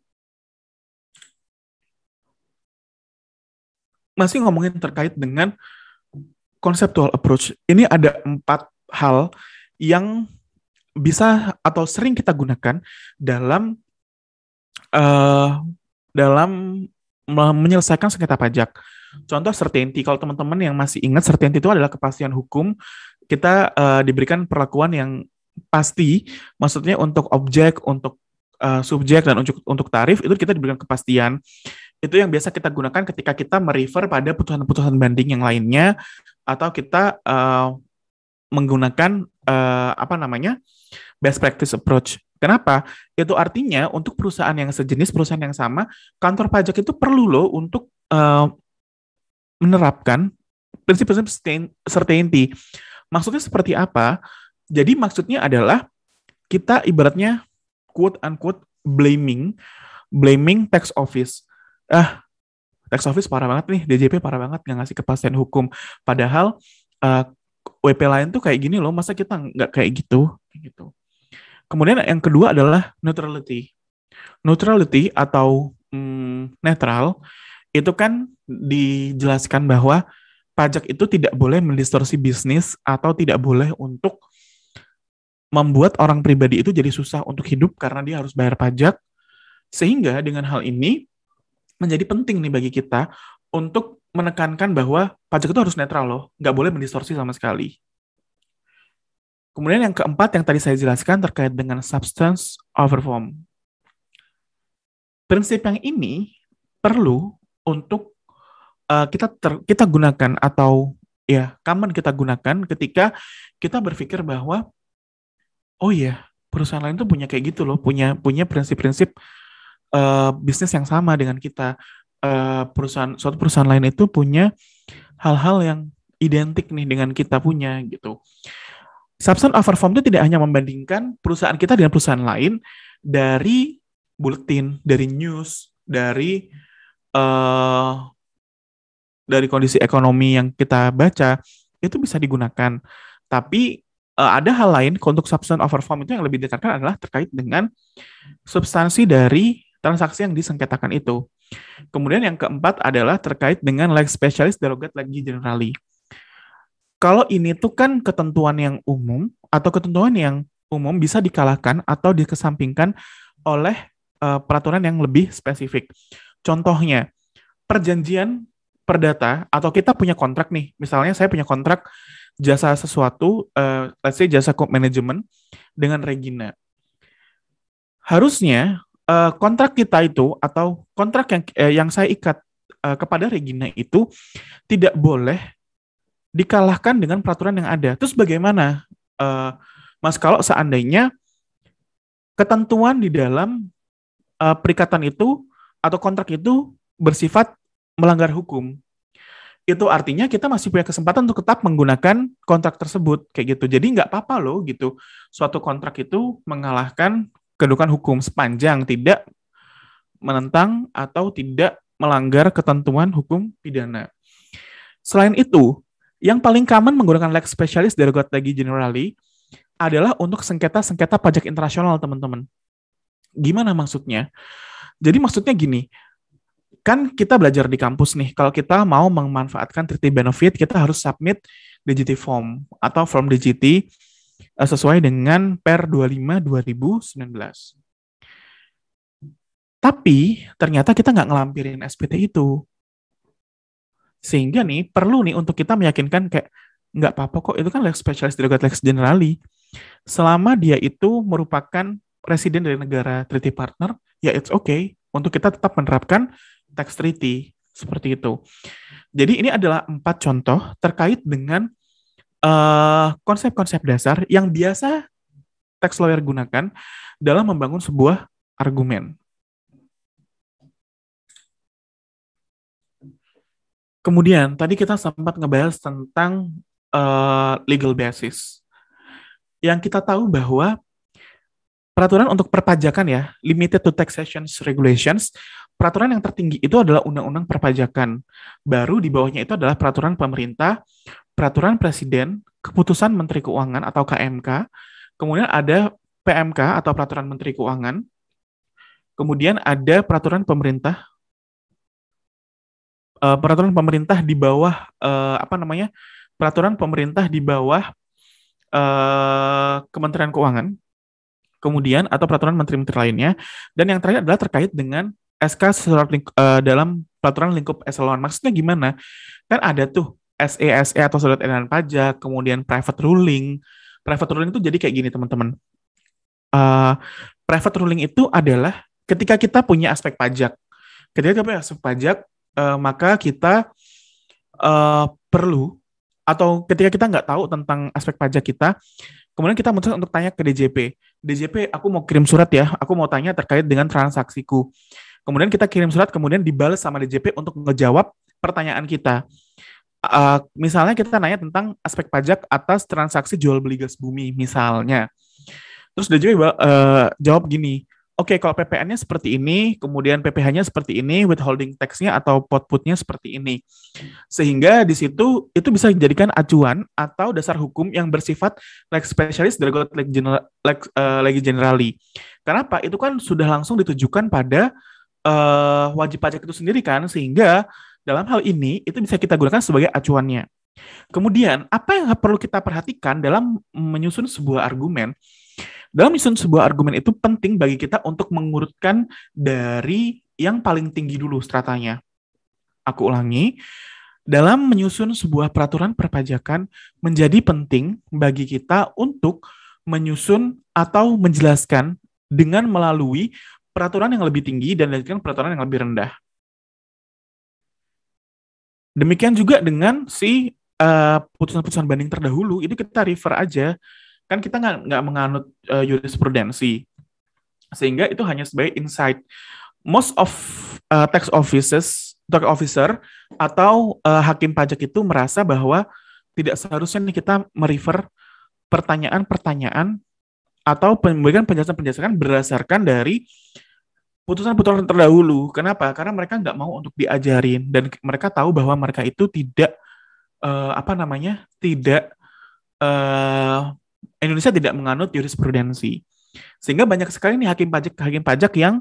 F: Masih ngomongin terkait dengan conceptual approach. Ini ada empat hal yang bisa atau sering kita gunakan dalam uh, dalam menyelesaikan sengketa pajak. Contoh certainty, kalau teman-teman yang masih ingat certainty itu adalah kepastian hukum kita uh, diberikan perlakuan yang pasti, maksudnya untuk objek, untuk uh, subjek dan untuk untuk tarif itu kita diberikan kepastian. Itu yang biasa kita gunakan ketika kita merefer pada putusan-putusan banding yang lainnya atau kita uh, menggunakan uh, apa namanya best practice approach. Kenapa? Itu artinya untuk perusahaan yang sejenis perusahaan yang sama, kantor pajak itu perlu loh untuk uh, menerapkan prinsip-prinsip certainty. Maksudnya seperti apa? Jadi maksudnya adalah kita ibaratnya quote unquote blaming blaming tax office. Ah, tax office parah banget nih, DJP parah banget nggak ngasih kepastian hukum. Padahal uh, WP lain tuh kayak gini loh, masa kita nggak kayak gitu? gitu. Kemudian yang kedua adalah neutrality. Neutrality atau hmm, netral itu kan dijelaskan bahwa pajak itu tidak boleh mendistorsi bisnis atau tidak boleh untuk membuat orang pribadi itu jadi susah untuk hidup karena dia harus bayar pajak. Sehingga dengan hal ini menjadi penting nih bagi kita untuk menekankan bahwa pajak itu harus netral loh, nggak boleh mendistorsi sama sekali. Kemudian yang keempat yang tadi saya jelaskan terkait dengan substance over form. Prinsip yang ini perlu untuk uh, kita ter, kita gunakan atau ya common kita gunakan ketika kita berpikir bahwa oh ya perusahaan lain tuh punya kayak gitu loh, punya punya prinsip-prinsip uh, bisnis yang sama dengan kita. Eh, perusahaan suatu perusahaan lain itu punya hal-hal yang identik nih dengan kita punya gitu. Substance form itu tidak hanya membandingkan perusahaan kita dengan perusahaan lain dari bulletin, dari news, dari uh, dari kondisi ekonomi yang kita baca itu bisa digunakan. Tapi uh, ada hal lain untuk substance over form itu yang lebih ditekankan adalah terkait dengan substansi dari transaksi yang disengketakan itu. Kemudian yang keempat adalah terkait dengan leg spesialis derogat lagi generali. Kalau ini tuh kan ketentuan yang umum atau ketentuan yang umum bisa dikalahkan atau dikesampingkan oleh uh, peraturan yang lebih spesifik. Contohnya, perjanjian perdata atau kita punya kontrak nih. Misalnya saya punya kontrak jasa sesuatu, uh, let's say jasa manajemen dengan Regina. Harusnya uh, kontrak kita itu atau kontrak yang uh, yang saya ikat uh, kepada Regina itu tidak boleh dikalahkan dengan peraturan yang ada. Terus bagaimana, uh, Mas? Kalau seandainya ketentuan di dalam uh, perikatan itu atau kontrak itu bersifat melanggar hukum, itu artinya kita masih punya kesempatan untuk tetap menggunakan kontrak tersebut kayak gitu. Jadi nggak apa-apa loh gitu. Suatu kontrak itu mengalahkan kedudukan hukum sepanjang tidak menentang atau tidak melanggar ketentuan hukum pidana. Selain itu, yang paling common menggunakan lex specialis derogat lagi generali adalah untuk sengketa-sengketa pajak internasional, teman-teman. Gimana maksudnya? Jadi maksudnya gini, kan kita belajar di kampus nih, kalau kita mau memanfaatkan treaty benefit, kita harus submit DGT form atau form DGT uh, sesuai dengan Per 25 2019. Tapi ternyata kita nggak ngelampirin SPT itu. Sehingga nih perlu nih untuk kita meyakinkan kayak nggak apa-apa kok itu kan lex specialist delegat kan lex generali. Selama dia itu merupakan residen dari negara treaty partner, ya it's okay untuk kita tetap menerapkan tax treaty seperti itu. Jadi ini adalah empat contoh terkait dengan Eh, konsep-konsep uh, dasar yang biasa tax lawyer gunakan dalam membangun sebuah argumen. Kemudian tadi kita sempat ngebahas tentang uh, legal basis. Yang kita tahu bahwa peraturan untuk perpajakan ya, limited to taxation regulations, peraturan yang tertinggi itu adalah undang-undang perpajakan. Baru di bawahnya itu adalah peraturan pemerintah, peraturan presiden, keputusan Menteri Keuangan atau KMK, kemudian ada PMK atau peraturan Menteri Keuangan, kemudian ada peraturan pemerintah eh, peraturan pemerintah di bawah eh, apa namanya? peraturan pemerintah di bawah eh, Kementerian Keuangan, kemudian atau peraturan menteri-menteri lainnya, dan yang terakhir adalah terkait dengan SK surat dalam peraturan lingkup eselon. Maksudnya gimana? Kan ada tuh SESE e atau surat edaran pajak, kemudian private ruling. Private ruling itu jadi kayak gini teman-teman. Uh, private ruling itu adalah ketika kita punya aspek pajak. Ketika kita punya aspek pajak, uh, maka kita uh, perlu atau ketika kita nggak tahu tentang aspek pajak kita, kemudian kita mutus untuk tanya ke DJP. DJP, aku mau kirim surat ya, aku mau tanya terkait dengan transaksiku. Kemudian kita kirim surat, kemudian dibalas sama DJP untuk ngejawab pertanyaan kita uh, misalnya kita nanya tentang aspek pajak atas transaksi jual beli gas bumi misalnya. Terus dia juga uh, jawab gini, oke okay, kalau PPN-nya seperti ini, kemudian PPh-nya seperti ini, withholding tax-nya atau output-nya seperti ini. Sehingga di situ itu bisa dijadikan acuan atau dasar hukum yang bersifat like specialist ergo like general, like, uh, eh, generally generali. Kenapa? Itu kan sudah langsung ditujukan pada uh, wajib pajak itu sendiri kan, sehingga dalam hal ini, itu bisa kita gunakan sebagai acuannya. Kemudian, apa yang perlu kita perhatikan dalam menyusun sebuah argumen? Dalam menyusun sebuah argumen itu penting bagi kita untuk mengurutkan dari yang paling tinggi dulu stratanya. Aku ulangi, dalam menyusun sebuah peraturan perpajakan menjadi penting bagi kita untuk menyusun atau menjelaskan dengan melalui peraturan yang lebih tinggi dan dilanjutkan peraturan yang lebih rendah. Demikian juga dengan si eh, putusan-putusan uh, banding terdahulu itu kita refer aja kan kita nggak nggak menganut uh, jurisprudensi sehingga itu hanya sebagai insight most of uh, tax offices tax officer atau uh, hakim pajak itu merasa bahwa tidak seharusnya nih kita merefer pertanyaan-pertanyaan atau memberikan penjelasan-penjelasan berdasarkan dari putusan-putusan terdahulu. Kenapa? Karena mereka nggak mau untuk diajarin dan mereka tahu bahwa mereka itu tidak uh, apa namanya tidak uh, Indonesia tidak menganut jurisprudensi. Sehingga banyak sekali nih hakim pajak hakim pajak yang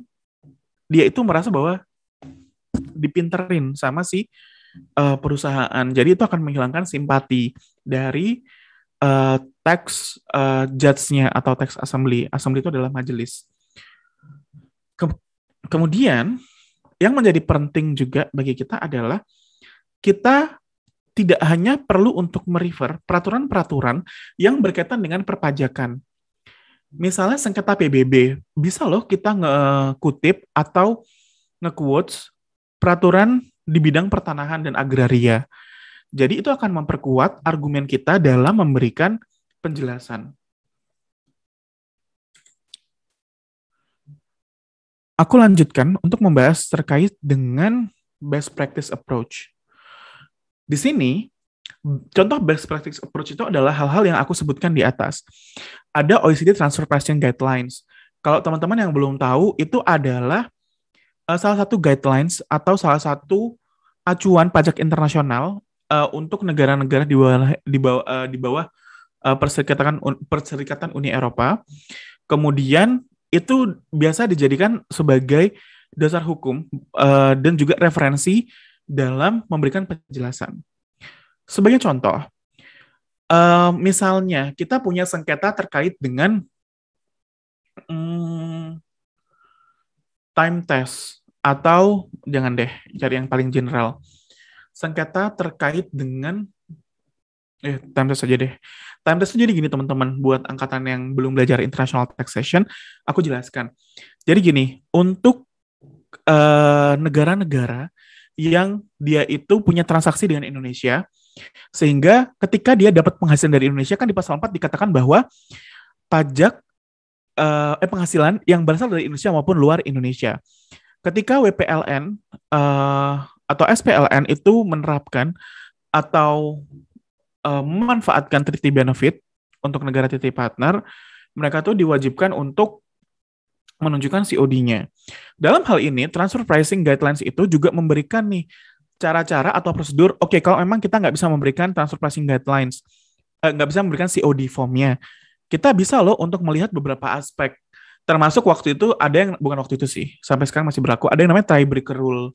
F: dia itu merasa bahwa dipinterin sama si uh, perusahaan. Jadi itu akan menghilangkan simpati dari uh, tax uh, judge-nya atau tax assembly. Assembly itu adalah majelis. Ke kemudian yang menjadi penting juga bagi kita adalah kita tidak hanya perlu untuk merefer peraturan-peraturan yang berkaitan dengan perpajakan. Misalnya sengketa PBB, bisa loh kita ngekutip atau ngequotes peraturan di bidang pertanahan dan agraria. Jadi itu akan memperkuat argumen kita dalam memberikan penjelasan. aku lanjutkan untuk membahas terkait dengan best practice approach. Di sini, contoh best practice approach itu adalah hal-hal yang aku sebutkan di atas. Ada OECD Transfer Pricing Guidelines. Kalau teman-teman yang belum tahu, itu adalah uh, salah satu guidelines atau salah satu acuan pajak internasional uh, untuk negara-negara di bawah di bawah uh, di bawah uh, perserikatan Perserikatan Uni Eropa. Kemudian itu biasa dijadikan sebagai dasar hukum uh, dan juga referensi dalam memberikan penjelasan. Sebagai contoh, uh, misalnya kita punya sengketa terkait dengan um, time test atau jangan deh cari yang paling general. Sengketa terkait dengan eh time test aja deh. Time test itu jadi gini teman-teman, buat angkatan yang belum belajar international taxation, aku jelaskan. Jadi gini, untuk eh, negara-negara uh, yang dia itu punya transaksi dengan Indonesia, sehingga ketika dia dapat penghasilan dari Indonesia kan di pasal 4 dikatakan bahwa pajak uh, eh penghasilan yang berasal dari Indonesia maupun luar Indonesia. Ketika WPLN uh, eh, atau SPLN itu menerapkan atau Eh, memanfaatkan treaty benefit untuk negara treaty partner, mereka tuh diwajibkan untuk menunjukkan COD-nya. Dalam hal ini, transfer pricing guidelines itu juga memberikan nih cara-cara atau prosedur. Oke, okay, kalau memang kita nggak bisa memberikan transfer pricing guidelines, eh, nggak eh, bisa memberikan COD formnya, kita bisa loh untuk melihat beberapa aspek. Termasuk waktu itu ada yang bukan waktu itu sih, sampai sekarang masih berlaku. Ada yang namanya tiebreaker rule.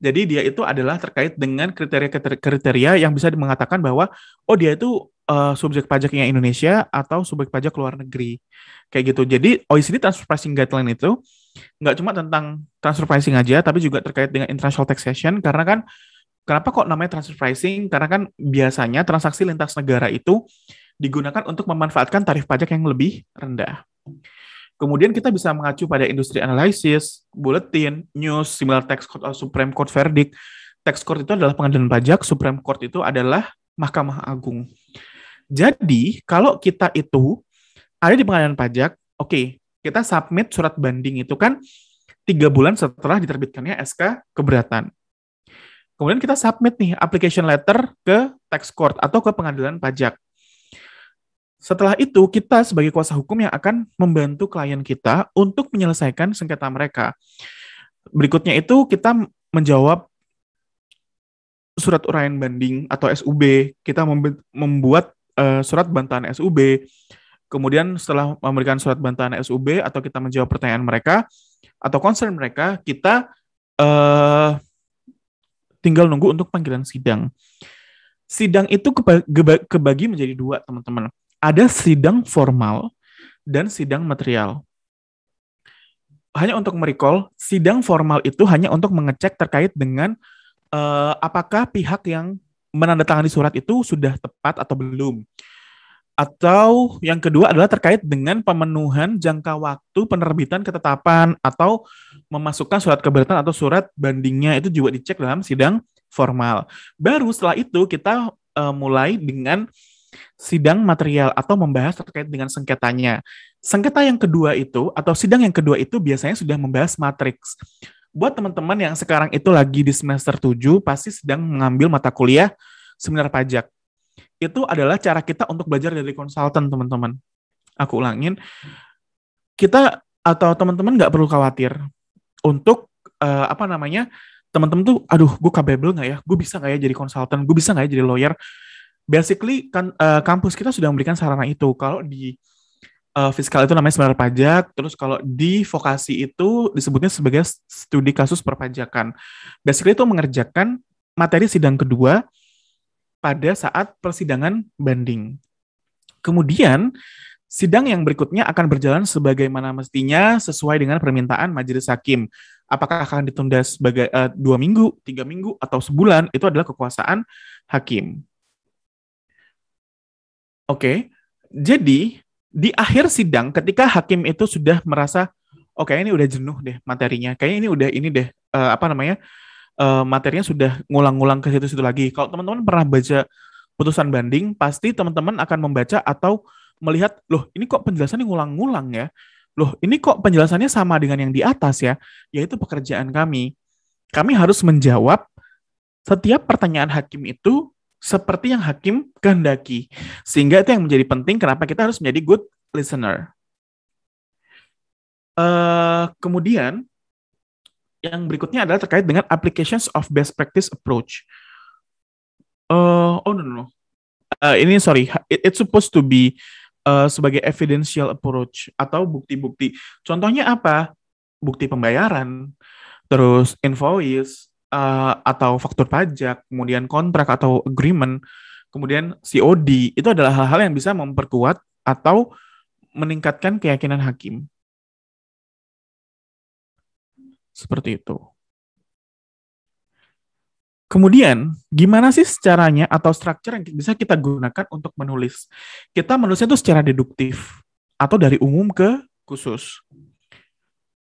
F: Jadi dia itu adalah terkait dengan kriteria-kriteria yang bisa mengatakan bahwa oh dia itu uh, subjek pajaknya Indonesia atau subjek pajak luar negeri. Kayak gitu. Jadi OECD transfer pricing guideline itu nggak cuma tentang transfer pricing aja tapi juga terkait dengan international taxation karena kan kenapa kok namanya transfer pricing? Karena kan biasanya transaksi lintas negara itu digunakan untuk memanfaatkan tarif pajak yang lebih rendah. Kemudian kita bisa mengacu pada industri analisis, bulletin, news, similar tax court atau Supreme Court verdict. Tax court itu adalah pengadilan pajak, Supreme Court itu adalah Mahkamah Agung. Jadi, kalau kita itu ada di pengadilan pajak, oke, okay, kita submit surat banding itu kan tiga bulan setelah diterbitkannya SK keberatan. Kemudian kita submit nih application letter ke tax court atau ke pengadilan pajak. Setelah itu, kita sebagai kuasa hukum yang akan membantu klien kita untuk menyelesaikan sengketa mereka. Berikutnya itu kita menjawab surat uraian banding atau SUB, kita membuat uh, surat bantahan SUB. Kemudian setelah memberikan surat bantahan SUB atau kita menjawab pertanyaan mereka atau concern mereka, kita uh, tinggal nunggu untuk panggilan sidang sidang itu kebagi menjadi dua teman-teman ada sidang formal dan sidang material. Hanya untuk merecall, sidang formal itu hanya untuk mengecek terkait dengan uh, apakah pihak yang menandatangani surat itu sudah tepat atau belum. Atau yang kedua adalah terkait dengan pemenuhan jangka waktu penerbitan ketetapan atau memasukkan surat keberatan atau surat bandingnya itu juga dicek dalam sidang formal. Baru setelah itu kita uh, mulai dengan sidang material atau membahas terkait dengan sengketanya. Sengketa yang kedua itu atau sidang yang kedua itu biasanya sudah membahas matriks. Buat teman-teman yang sekarang itu lagi di semester 7 pasti sedang mengambil mata kuliah seminar pajak. Itu adalah cara kita untuk belajar dari konsultan, teman-teman. Aku ulangin, kita atau teman-teman nggak perlu khawatir untuk uh, apa namanya teman-teman tuh aduh gue capable nggak ya gue bisa nggak ya jadi konsultan gue bisa nggak ya jadi lawyer basically kan uh, kampus kita sudah memberikan sarana itu. Kalau di uh, fiskal itu namanya seminar pajak, terus kalau di vokasi itu disebutnya sebagai studi kasus perpajakan. Basically itu mengerjakan materi sidang kedua pada saat persidangan banding. Kemudian sidang yang berikutnya akan berjalan sebagaimana mestinya sesuai dengan permintaan majelis hakim. Apakah akan ditunda sebagai uh, dua minggu, tiga minggu, atau sebulan? Itu adalah kekuasaan hakim. Oke. Jadi di akhir sidang ketika hakim itu sudah merasa oke oh, okay, ini udah jenuh deh materinya. Kayaknya ini udah ini deh uh, apa namanya? Uh, materinya sudah ngulang-ngulang ke situ-situ lagi. Kalau teman-teman pernah baca putusan banding, pasti teman-teman akan membaca atau melihat, loh ini kok penjelasannya ngulang-ngulang ya. Loh ini kok penjelasannya sama dengan yang di atas ya, yaitu pekerjaan kami. Kami harus menjawab setiap pertanyaan hakim itu seperti yang hakim kehendaki. Sehingga itu yang menjadi penting kenapa kita harus menjadi good listener. Uh, kemudian yang berikutnya adalah terkait dengan applications of best practice approach. Uh, oh no no, no. Uh, ini sorry, It, it's supposed to be uh, sebagai evidential approach atau bukti-bukti. Contohnya apa? Bukti pembayaran, terus invoice, uh, atau faktur pajak, kemudian kontrak atau agreement, kemudian COD, itu adalah hal-hal yang bisa memperkuat atau
A: meningkatkan keyakinan hakim. Seperti itu. Kemudian, gimana
F: sih caranya atau structure yang bisa kita gunakan untuk menulis? Kita menulisnya itu secara deduktif atau dari umum ke khusus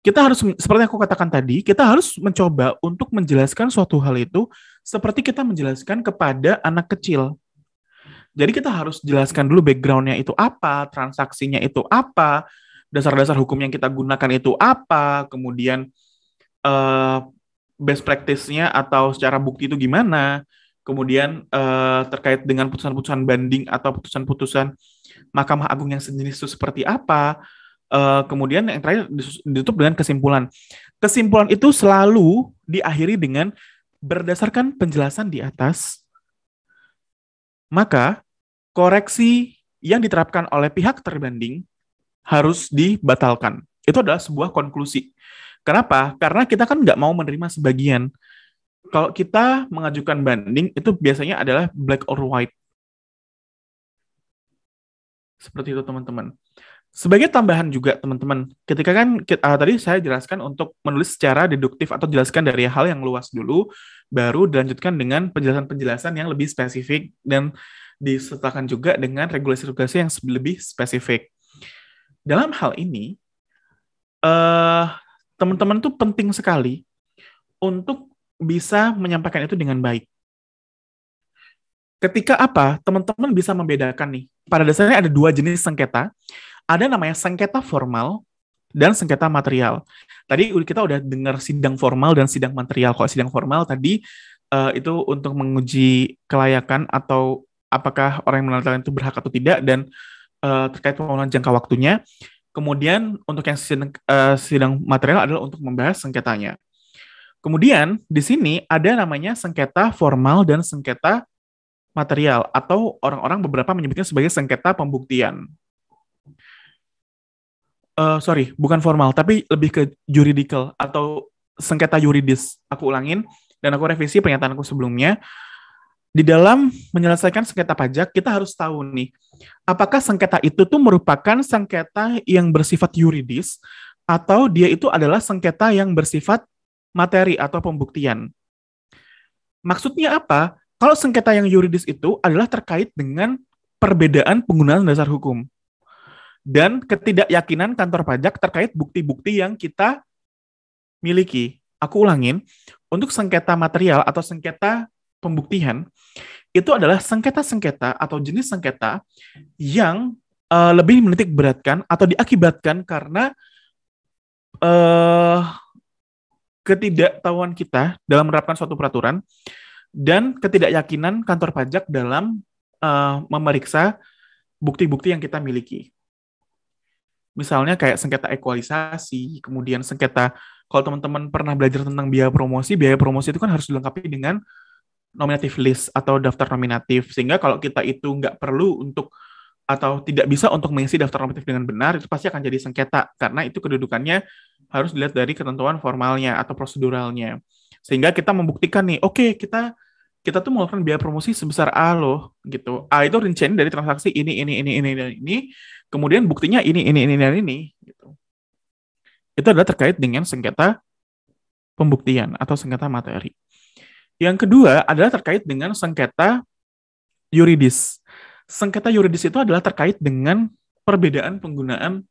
F: kita harus seperti yang aku katakan tadi, kita harus mencoba untuk menjelaskan suatu hal itu seperti kita menjelaskan kepada anak kecil. Jadi kita harus jelaskan dulu backgroundnya itu apa, transaksinya itu apa, dasar-dasar hukum yang kita gunakan itu apa, kemudian uh, best practice-nya atau secara bukti itu gimana, kemudian uh, terkait dengan putusan-putusan banding atau putusan-putusan Mahkamah Agung yang sejenis itu seperti apa, Uh, kemudian yang terakhir ditutup dengan kesimpulan. Kesimpulan itu selalu diakhiri dengan berdasarkan penjelasan di atas, maka koreksi yang diterapkan oleh pihak terbanding harus dibatalkan. Itu adalah sebuah konklusi. Kenapa? Karena kita kan nggak mau menerima sebagian. Kalau kita mengajukan banding, itu biasanya adalah black or white. Seperti itu, teman-teman. Sebagai tambahan juga teman-teman, ketika kan uh, tadi saya jelaskan untuk menulis secara deduktif atau jelaskan dari hal yang luas dulu, baru dilanjutkan dengan penjelasan-penjelasan yang lebih spesifik dan disertakan juga dengan regulasi-regulasi yang lebih spesifik. Dalam hal ini, uh, teman-teman tuh penting sekali untuk bisa menyampaikan itu dengan baik. Ketika apa, teman-teman bisa membedakan nih. Pada dasarnya ada dua jenis sengketa ada namanya sengketa formal dan sengketa material. Tadi kita udah dengar sidang formal dan sidang material. Kalau sidang formal tadi uh, itu untuk menguji kelayakan atau apakah orang yang menandatangani itu berhak atau tidak dan uh, terkait pengelolaan jangka waktunya. Kemudian untuk yang sidang, uh, sidang material adalah untuk membahas sengketanya. Kemudian di sini ada namanya sengketa formal dan sengketa material atau orang-orang beberapa menyebutnya sebagai sengketa pembuktian uh, sorry, bukan formal, tapi lebih ke juridical atau sengketa yuridis. Aku ulangin dan aku revisi pernyataanku sebelumnya. Di dalam menyelesaikan sengketa pajak, kita harus tahu nih, apakah sengketa itu tuh merupakan sengketa yang bersifat yuridis atau dia itu adalah sengketa yang bersifat materi atau pembuktian. Maksudnya apa? Kalau sengketa yang yuridis itu adalah terkait dengan perbedaan penggunaan dasar hukum dan ketidakyakinan kantor pajak terkait bukti-bukti yang kita miliki. Aku ulangin, untuk sengketa material atau sengketa pembuktian itu adalah sengketa-sengketa atau jenis sengketa yang uh, lebih menitik beratkan atau diakibatkan karena uh, ketidaktahuan kita dalam menerapkan suatu peraturan dan ketidakyakinan kantor pajak dalam uh, memeriksa bukti-bukti yang kita miliki misalnya kayak sengketa ekualisasi, kemudian sengketa kalau teman-teman pernah belajar tentang biaya promosi, biaya promosi itu kan harus dilengkapi dengan nominatif list atau daftar nominatif sehingga kalau kita itu nggak perlu untuk atau tidak bisa untuk mengisi daftar nominatif dengan benar itu pasti akan jadi sengketa karena itu kedudukannya harus dilihat dari ketentuan formalnya atau proseduralnya sehingga kita membuktikan nih oke okay, kita kita tuh melakukan biaya promosi sebesar A loh gitu A itu rincian dari transaksi ini ini ini ini dan ini Kemudian buktinya ini, ini, ini, dan ini. Gitu. Itu adalah terkait dengan sengketa pembuktian atau sengketa materi. Yang kedua adalah terkait dengan sengketa yuridis. Sengketa yuridis itu adalah terkait dengan perbedaan penggunaan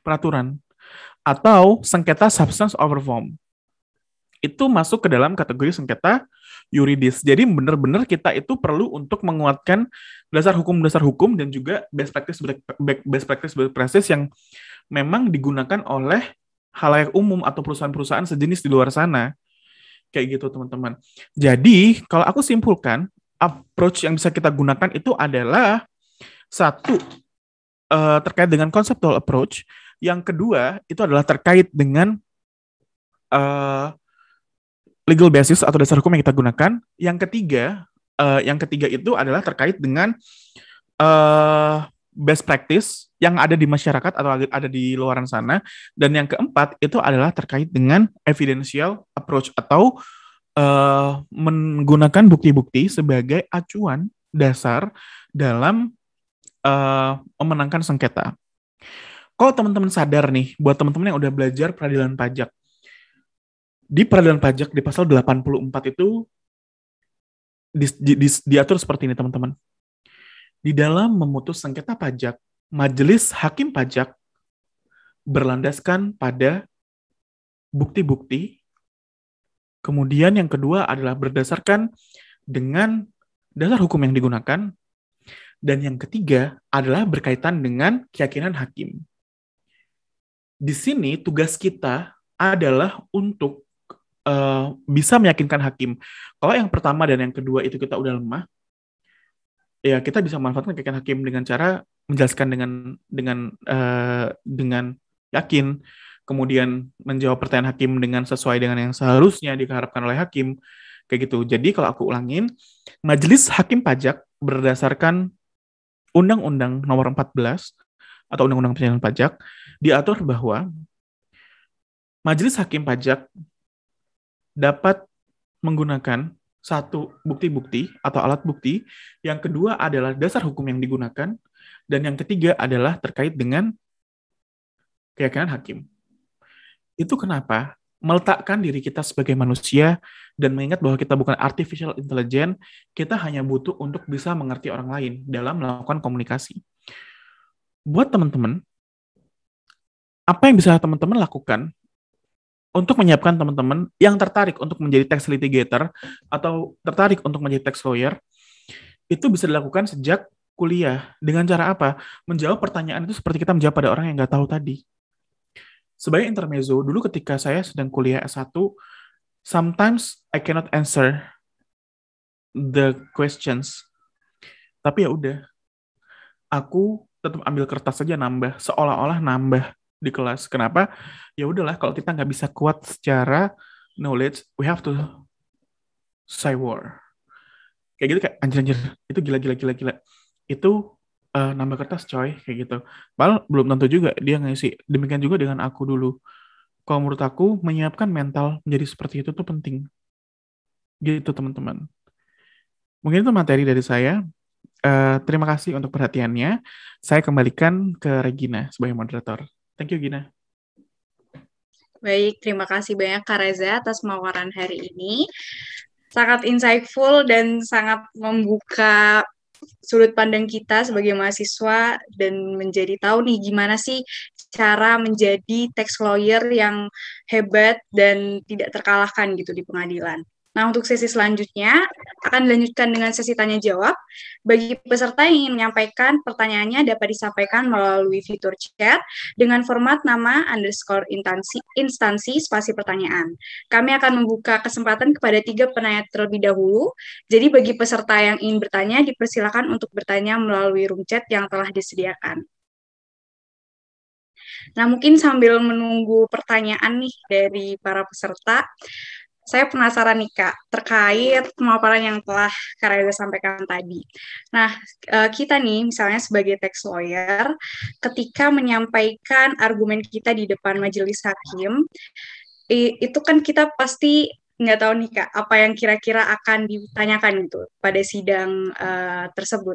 F: peraturan atau sengketa substance over form itu masuk ke dalam kategori sengketa yuridis. Jadi benar-benar kita itu perlu untuk menguatkan dasar hukum-dasar hukum dan juga best practice best practice best practice yang memang digunakan oleh halayak umum atau perusahaan-perusahaan sejenis di luar sana. Kayak gitu, teman-teman. Jadi, kalau aku simpulkan, approach yang bisa kita gunakan itu adalah satu eh, terkait dengan conceptual approach, yang kedua itu adalah terkait dengan eh, legal basis atau dasar hukum yang kita gunakan. Yang ketiga, uh, yang ketiga itu adalah terkait dengan uh, best practice yang ada di masyarakat atau ada di luaran sana. Dan yang keempat itu adalah terkait dengan evidential approach atau uh, menggunakan bukti-bukti sebagai acuan dasar dalam uh, memenangkan sengketa. Kalau teman-teman sadar nih, buat teman-teman yang udah belajar peradilan pajak, di peradilan pajak di pasal 84 itu di, di, di, diatur seperti ini teman-teman. Di dalam memutus sengketa pajak, majelis hakim pajak berlandaskan pada bukti-bukti. Kemudian yang kedua adalah berdasarkan dengan dasar hukum yang digunakan. Dan yang ketiga adalah berkaitan dengan keyakinan hakim. Di sini tugas kita adalah untuk uh, bisa meyakinkan hakim. Kalau yang pertama dan yang kedua itu kita udah lemah, ya kita bisa manfaatkan keyakinan hakim dengan cara menjelaskan dengan dengan uh, dengan yakin, kemudian menjawab pertanyaan hakim dengan sesuai dengan yang seharusnya diharapkan oleh hakim kayak gitu. Jadi kalau aku ulangin, Majelis Hakim Pajak berdasarkan Undang-Undang Nomor 14 atau Undang-Undang Penyelidikan Pajak diatur bahwa Majelis Hakim Pajak dapat menggunakan satu bukti-bukti atau alat bukti, yang kedua adalah dasar hukum yang digunakan, dan yang ketiga adalah terkait dengan keyakinan hakim. Itu kenapa meletakkan diri kita sebagai manusia dan mengingat bahwa kita bukan artificial intelligence, kita hanya butuh untuk bisa mengerti orang lain dalam melakukan komunikasi. Buat teman-teman, apa yang bisa teman-teman lakukan untuk menyiapkan teman-teman yang tertarik untuk menjadi tax litigator atau tertarik untuk menjadi tax lawyer itu bisa dilakukan sejak kuliah dengan cara apa? Menjawab pertanyaan itu seperti kita menjawab pada orang yang nggak tahu tadi. Sebagai intermezzo, dulu ketika saya sedang kuliah S1, sometimes I cannot answer the questions. Tapi ya udah, aku tetap ambil kertas saja nambah, seolah-olah nambah di kelas. Kenapa? Ya udahlah kalau kita nggak bisa kuat secara knowledge, we have to say war. Kayak gitu kayak anjir anjir itu gila gila gila gila. Itu uh, nambah kertas coy kayak gitu. Padahal belum tentu juga dia ngisi. Demikian juga dengan aku dulu. Kalau menurut aku menyiapkan mental menjadi seperti itu tuh penting. Gitu teman-teman. Mungkin itu materi dari saya. Uh, terima kasih untuk perhatiannya. Saya kembalikan ke Regina sebagai moderator. Thank you Gina.
E: Baik, terima kasih banyak Kak Reza atas mawaran hari ini. Sangat insightful dan sangat membuka sudut pandang kita sebagai mahasiswa dan menjadi tahu nih gimana sih cara menjadi tax lawyer yang hebat dan tidak terkalahkan gitu di pengadilan. Nah, untuk sesi selanjutnya akan dilanjutkan dengan sesi tanya jawab. Bagi peserta yang ingin menyampaikan pertanyaannya dapat disampaikan melalui fitur chat dengan format nama underscore instansi, instansi spasi pertanyaan. Kami akan membuka kesempatan kepada tiga penanya terlebih dahulu. Jadi bagi peserta yang ingin bertanya dipersilakan untuk bertanya melalui room chat yang telah disediakan. Nah, mungkin sambil menunggu pertanyaan nih dari para peserta, saya penasaran nih Kak terkait pemaparan yang telah Kak sampaikan tadi. Nah, eh, kita nih misalnya sebagai tax lawyer ketika menyampaikan argumen kita di depan majelis hakim itu kan kita pasti nggak tahu nih kak apa yang kira-kira akan ditanyakan itu pada sidang uh, tersebut.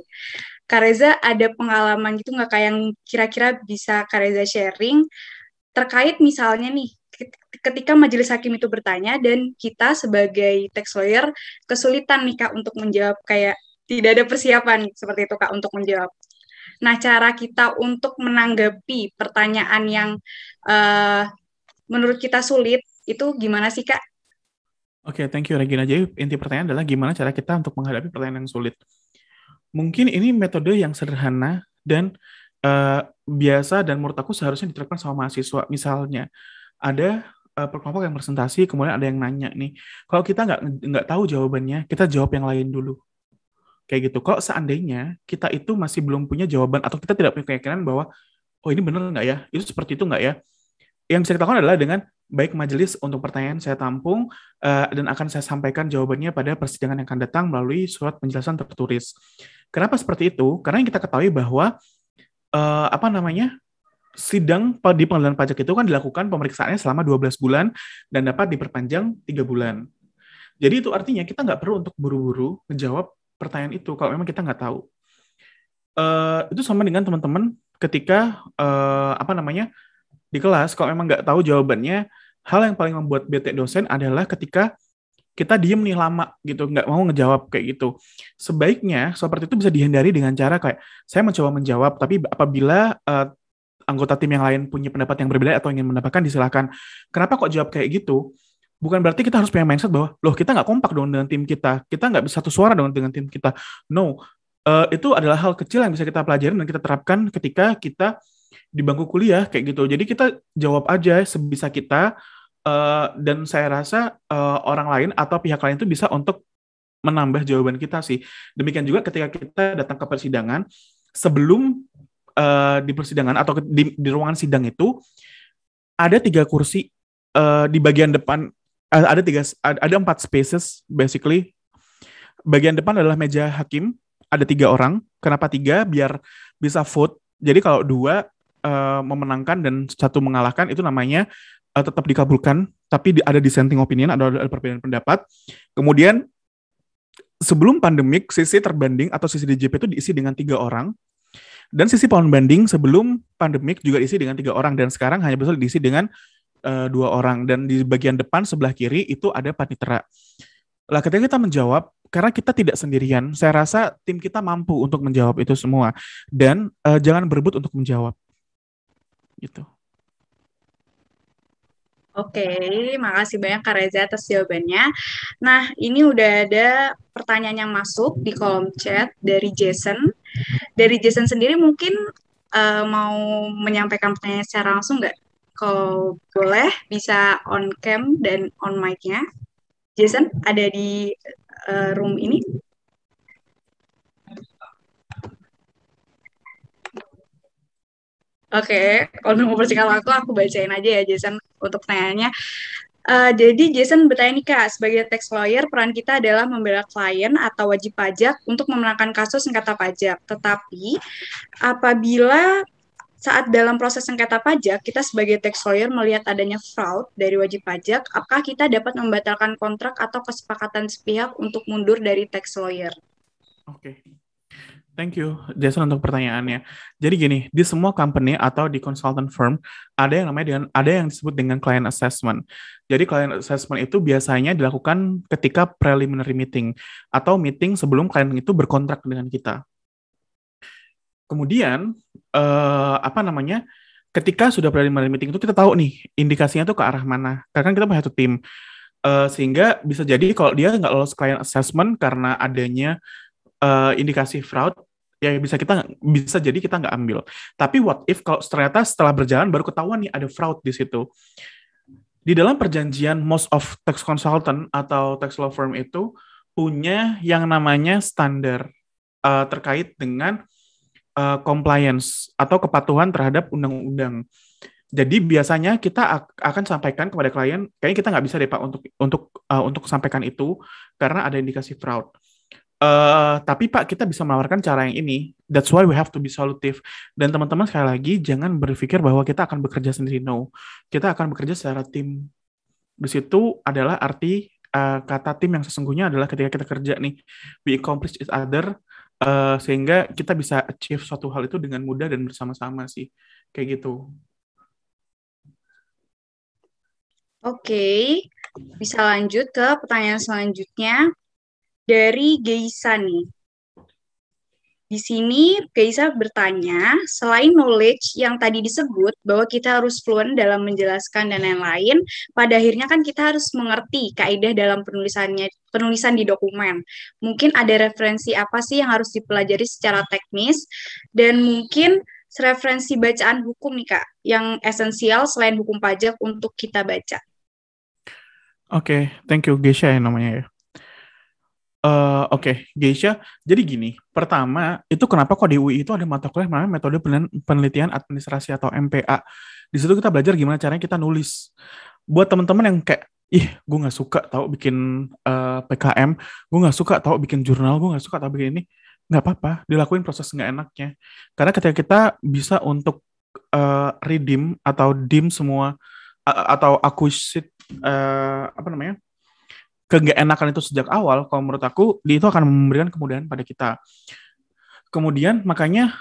E: Kak ada pengalaman gitu nggak kayak yang kira-kira bisa Kak sharing terkait misalnya nih ketika majelis hakim itu bertanya dan kita sebagai tax lawyer kesulitan nih Kak untuk menjawab kayak tidak ada persiapan seperti itu Kak untuk menjawab. Nah, cara kita untuk menanggapi pertanyaan yang uh, menurut kita sulit itu gimana sih Kak?
F: Oke, okay, thank you Regina. Jadi inti pertanyaan adalah gimana cara kita untuk menghadapi pertanyaan yang sulit. Mungkin ini metode yang sederhana dan uh, biasa dan menurut aku seharusnya diterapkan sama mahasiswa. Misalnya, ada uh, eh, perkelompok yang presentasi kemudian ada yang nanya nih kalau kita nggak nggak tahu jawabannya kita jawab yang lain dulu kayak gitu kalau seandainya kita itu masih belum punya jawaban atau kita tidak punya keyakinan bahwa oh ini benar nggak ya itu seperti itu nggak ya yang bisa kita lakukan adalah dengan baik majelis untuk pertanyaan saya tampung uh, dan akan saya sampaikan jawabannya pada persidangan yang akan datang melalui surat penjelasan tertulis. Kenapa seperti itu? Karena yang kita ketahui bahwa uh, apa namanya sidang di pengadilan pajak itu kan dilakukan pemeriksaannya selama 12 bulan dan dapat diperpanjang tiga bulan. Jadi itu artinya kita nggak perlu untuk buru-buru menjawab pertanyaan itu kalau memang kita nggak tahu. Uh, itu sama dengan teman-teman ketika uh, apa namanya di kelas kalau memang nggak tahu jawabannya hal yang paling membuat bete dosen adalah ketika kita diem nih lama gitu nggak mau ngejawab kayak gitu sebaiknya seperti itu bisa dihindari dengan cara kayak saya mencoba menjawab tapi apabila uh, anggota tim yang lain punya pendapat yang berbeda atau ingin mendapatkan disilahkan. Kenapa kok jawab kayak gitu? Bukan berarti kita harus punya mindset bahwa loh kita nggak kompak dong dengan tim kita, kita nggak bisa satu suara dong dengan tim kita. No, uh, itu adalah hal kecil yang bisa kita pelajari dan kita terapkan ketika kita di bangku kuliah kayak gitu. Jadi kita jawab aja sebisa kita uh, dan saya rasa uh, orang lain atau pihak lain itu bisa untuk menambah jawaban kita sih. Demikian juga ketika kita datang ke persidangan sebelum Eh, di persidangan atau di, di ruangan sidang itu ada tiga kursi uh, di bagian depan eh, ada tiga ada empat spaces basically bagian depan adalah meja hakim ada tiga orang kenapa tiga biar bisa vote jadi kalau dua uh, memenangkan dan satu mengalahkan itu namanya uh, tetap dikabulkan tapi di, ada dissenting opinion ada, ada perbedaan pendapat kemudian sebelum pandemik sisi terbanding atau sisi DJP itu diisi dengan tiga orang dan sisi pound banding sebelum pandemik juga diisi dengan tiga orang dan sekarang hanya bisa diisi dengan uh, dua orang dan di bagian depan sebelah kiri itu ada panitera. Lah ketika kita menjawab karena kita tidak sendirian, saya rasa tim kita mampu untuk menjawab itu semua dan uh, jangan berebut untuk menjawab. Gitu.
E: Oke, makasih banyak Kak Reza atas jawabannya. Nah, ini udah ada pertanyaan yang masuk di kolom chat dari Jason. Dari Jason sendiri mungkin uh, mau menyampaikan pertanyaan secara langsung nggak? Kalau boleh bisa on cam dan on mic-nya. Jason ada di uh, room ini. Oke, okay. kalau mau percikan waktu aku bacain aja ya Jason untuk pertanyaannya. Uh, jadi Jason bertanya nih Kak, sebagai tax lawyer peran kita adalah membela klien atau wajib pajak untuk memenangkan kasus sengketa pajak. Tetapi apabila saat dalam proses sengketa pajak, kita sebagai tax lawyer melihat adanya fraud dari wajib pajak, apakah kita dapat membatalkan kontrak atau kesepakatan sepihak untuk mundur dari tax lawyer?
F: Oke. Okay. Thank you, Jason untuk pertanyaannya. Jadi gini, di semua company atau di consultant firm ada yang namanya dengan ada yang disebut dengan client assessment. Jadi client assessment itu biasanya dilakukan ketika preliminary meeting atau meeting sebelum klien itu berkontrak dengan kita. Kemudian eh, apa namanya? Ketika sudah preliminary meeting itu kita tahu nih indikasinya itu ke arah mana. Karena kita punya satu tim. Eh, sehingga bisa jadi kalau dia nggak lolos client assessment karena adanya uh, indikasi fraud Ya, ya bisa kita bisa jadi kita nggak ambil. Tapi what if kalau ternyata setelah berjalan baru ketahuan nih ada fraud di situ. Di dalam perjanjian most of tax consultant atau tax law firm itu punya yang namanya standar uh, terkait dengan uh, compliance atau kepatuhan terhadap undang-undang. Jadi biasanya kita akan sampaikan kepada klien, kayaknya kita nggak bisa deh pak untuk untuk uh, untuk sampaikan itu karena ada indikasi fraud. Eh, tapi Pak, kita bisa menawarkan cara yang ini. That's why we have to be solutive. Dan teman-teman sekali lagi, jangan berpikir bahwa kita akan bekerja sendiri. No, kita akan bekerja secara tim. Di situ adalah arti uh, kata tim yang sesungguhnya adalah ketika kita kerja nih, we accomplish each other, uh, sehingga kita bisa achieve suatu hal itu dengan mudah dan bersama-sama sih. Kayak gitu.
B: Oke, okay.
E: bisa lanjut ke pertanyaan selanjutnya dari Geisa nih. Di sini Geisa bertanya, selain knowledge yang tadi disebut bahwa kita harus fluent dalam menjelaskan dan lain-lain, pada akhirnya kan kita harus mengerti kaidah dalam penulisannya penulisan di dokumen. Mungkin ada referensi apa sih yang harus dipelajari secara teknis dan mungkin referensi bacaan hukum nih kak yang esensial selain hukum pajak untuk kita baca.
F: Oke, okay, thank you Geisha yang namanya ya. Eh, oke, okay. Geisha. Jadi gini, pertama itu kenapa kok di UI itu ada mata kuliah namanya metode penelitian administrasi atau MPA. Di situ kita belajar gimana caranya kita nulis. Buat teman-teman yang kayak, ih, gue nggak suka tau bikin uh, eh, PKM, gue nggak suka tau bikin jurnal, gue nggak suka tau bikin ini, nggak apa-apa, dilakuin proses nggak enaknya. Karena ketika kita bisa untuk uh, redeem atau dim semua uh, atau akuisit uh, apa namanya enakan itu sejak awal, kalau menurut aku itu akan memberikan kemudahan pada kita. Kemudian makanya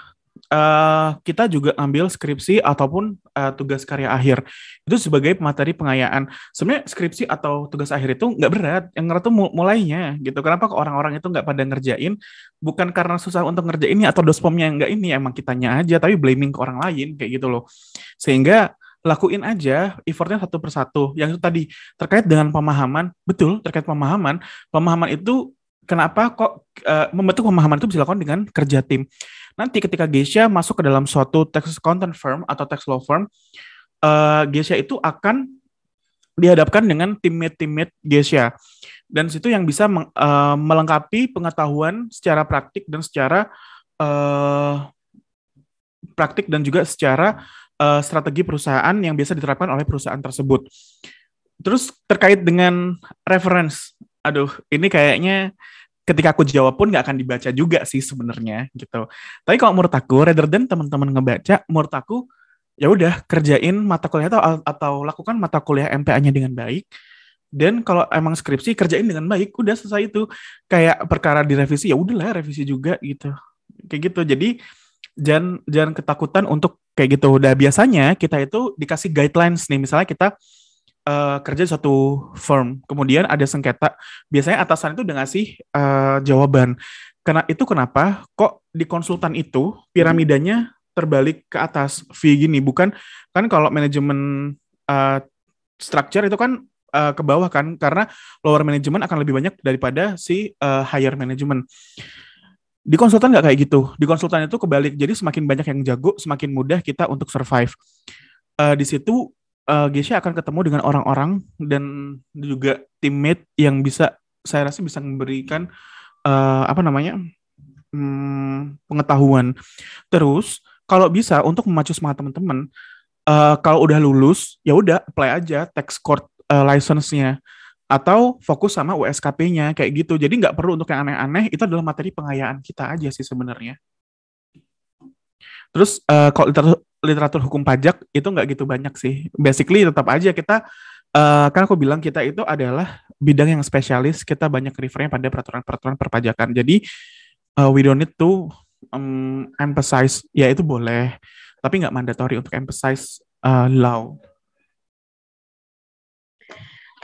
F: uh, kita juga ambil skripsi ataupun uh, tugas karya akhir itu sebagai materi pengayaan. Sebenarnya skripsi atau tugas akhir itu nggak berat, yang ngerti itu mulainya gitu. Kenapa orang-orang itu nggak pada ngerjain? Bukan karena susah untuk ngerjainnya atau dospomnya yang nggak ini, emang kitanya aja, tapi blaming ke orang lain kayak gitu loh. Sehingga lakuin aja effortnya satu persatu. Yang itu tadi terkait dengan pemahaman, betul terkait pemahaman. Pemahaman itu kenapa kok e, membentuk pemahaman itu bisa dilakukan dengan kerja tim. Nanti ketika Geisha masuk ke dalam suatu tax content firm atau tax law firm, e, Geisha itu akan dihadapkan dengan teammate-teammate Geisha. Dan situ yang bisa meng, e, melengkapi pengetahuan secara praktik dan secara e, praktik dan juga secara uh, strategi perusahaan yang biasa diterapkan oleh perusahaan tersebut. Terus terkait dengan reference, aduh ini kayaknya ketika aku jawab pun nggak akan dibaca juga sih sebenarnya gitu. Tapi kalau menurut aku, rather than teman-teman ngebaca, menurut aku ya udah kerjain mata kuliah atau atau lakukan mata kuliah MPA-nya dengan baik. Dan kalau emang skripsi kerjain dengan baik, udah selesai itu. Kayak perkara direvisi ya udahlah revisi juga gitu. Kayak gitu. Jadi jangan jangan ketakutan untuk kayak gitu. Udah biasanya kita itu dikasih guidelines nih, misalnya kita uh, kerja di suatu firm, kemudian ada sengketa, biasanya atasan itu udah ngasih uh, jawaban. Karena itu kenapa kok di konsultan itu piramidanya terbalik ke atas V gini, bukan kan kalau manajemen uh, structure itu kan uh, ke bawah kan karena lower management akan lebih banyak daripada si uh, higher management. Di konsultan nggak kayak gitu. Di konsultan itu kebalik. Jadi semakin banyak yang jago, semakin mudah kita untuk survive. Uh, di situ uh, Gesha akan ketemu dengan orang-orang dan juga teammate yang bisa saya rasa bisa memberikan uh, apa namanya hmm, pengetahuan. Terus kalau bisa untuk memacu semangat teman-teman, uh, kalau udah lulus ya udah apply aja tax court uh, license-nya atau fokus sama USKP-nya kayak gitu. Jadi nggak perlu untuk yang aneh-aneh, itu adalah materi pengayaan kita aja sih sebenarnya. Terus uh, kalau literatur, literatur hukum pajak itu nggak gitu banyak sih. Basically tetap aja kita uh, kan aku bilang kita itu adalah bidang yang spesialis, kita banyak refernya pada peraturan-peraturan perpajakan. Jadi uh, we don't need to um, emphasize, ya itu boleh, tapi nggak mandatory untuk emphasize uh, law.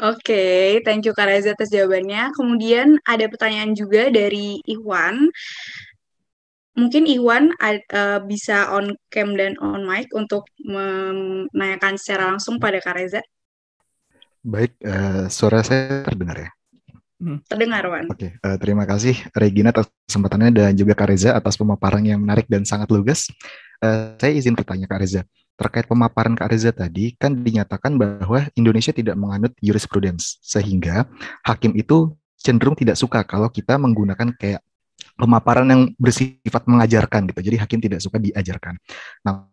E: Oke, okay, thank you Kak Reza atas jawabannya. Kemudian ada pertanyaan juga dari Iwan. Mungkin Iwan uh, bisa on cam dan on mic untuk menanyakan secara langsung pada Kak Reza.
G: Baik, uh, suara saya terdengar ya?
E: Hmm. Terdengar, Wan. Oke,
G: okay, uh, eh, terima kasih Regina atas kesempatannya dan juga Kak Reza atas pemaparan yang menarik dan sangat lugas. Uh, saya izin bertanya Kak Reza. Uh, terkait pemaparan Kak Reza tadi kan dinyatakan bahwa Indonesia tidak menganut jurisprudence sehingga hakim itu cenderung tidak suka kalau kita menggunakan kayak pemaparan yang bersifat mengajarkan gitu. Jadi hakim tidak suka diajarkan. Nah,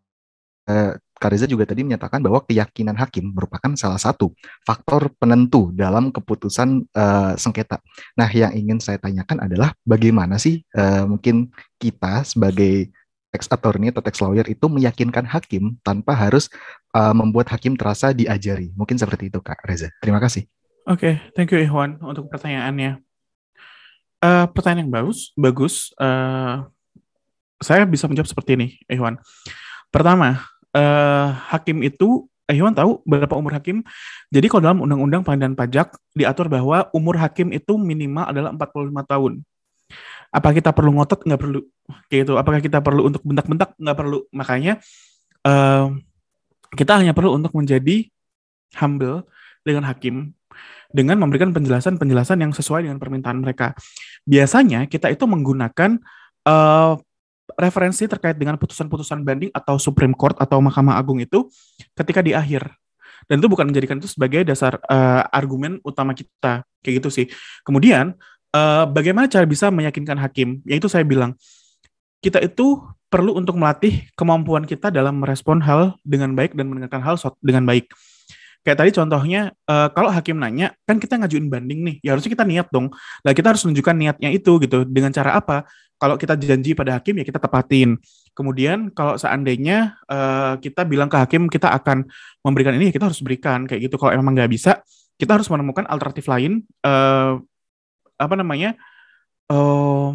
G: eh, Kak Reza juga tadi menyatakan bahwa keyakinan hakim merupakan salah satu faktor penentu dalam keputusan uh, sengketa. Nah, yang ingin saya tanyakan adalah bagaimana sih uh, mungkin kita sebagai tax attorney atau tax lawyer itu meyakinkan hakim tanpa harus uh, membuat hakim terasa diajari. Mungkin seperti itu Kak Reza. Terima kasih.
F: Oke, okay, thank you Ikhwan untuk pertanyaannya. Uh, pertanyaan yang bagus, bagus. Uh, saya bisa menjawab seperti ini, Ikhwan. Pertama, uh, hakim itu Iwan tahu berapa umur hakim. Jadi kalau dalam Undang-Undang Pengadilan Pajak diatur bahwa umur hakim itu minimal adalah 45 tahun apa kita perlu ngotot nggak perlu kayak gitu apakah kita perlu untuk bentak-bentak nggak perlu makanya uh, kita hanya perlu untuk menjadi humble dengan hakim dengan memberikan penjelasan-penjelasan yang sesuai dengan permintaan mereka biasanya kita itu menggunakan uh, referensi terkait dengan putusan-putusan banding atau Supreme Court atau Mahkamah Agung itu ketika di akhir dan itu bukan menjadikan itu sebagai dasar uh, argumen utama kita kayak gitu sih kemudian uh, bagaimana cara bisa meyakinkan hakim? Yaitu saya bilang, kita itu perlu untuk melatih kemampuan kita dalam merespon hal dengan baik dan mendengarkan hal dengan baik. Kayak tadi contohnya, uh, kalau hakim nanya, kan kita ngajuin banding nih, ya harusnya kita niat dong. Nah kita harus menunjukkan niatnya itu gitu, dengan cara apa? Kalau kita janji pada hakim, ya kita tepatin. Kemudian kalau seandainya uh, kita bilang ke hakim, kita akan memberikan ini, ya kita harus berikan, kayak gitu. Kalau emang nggak bisa, kita harus menemukan alternatif lain uh, apa namanya uh,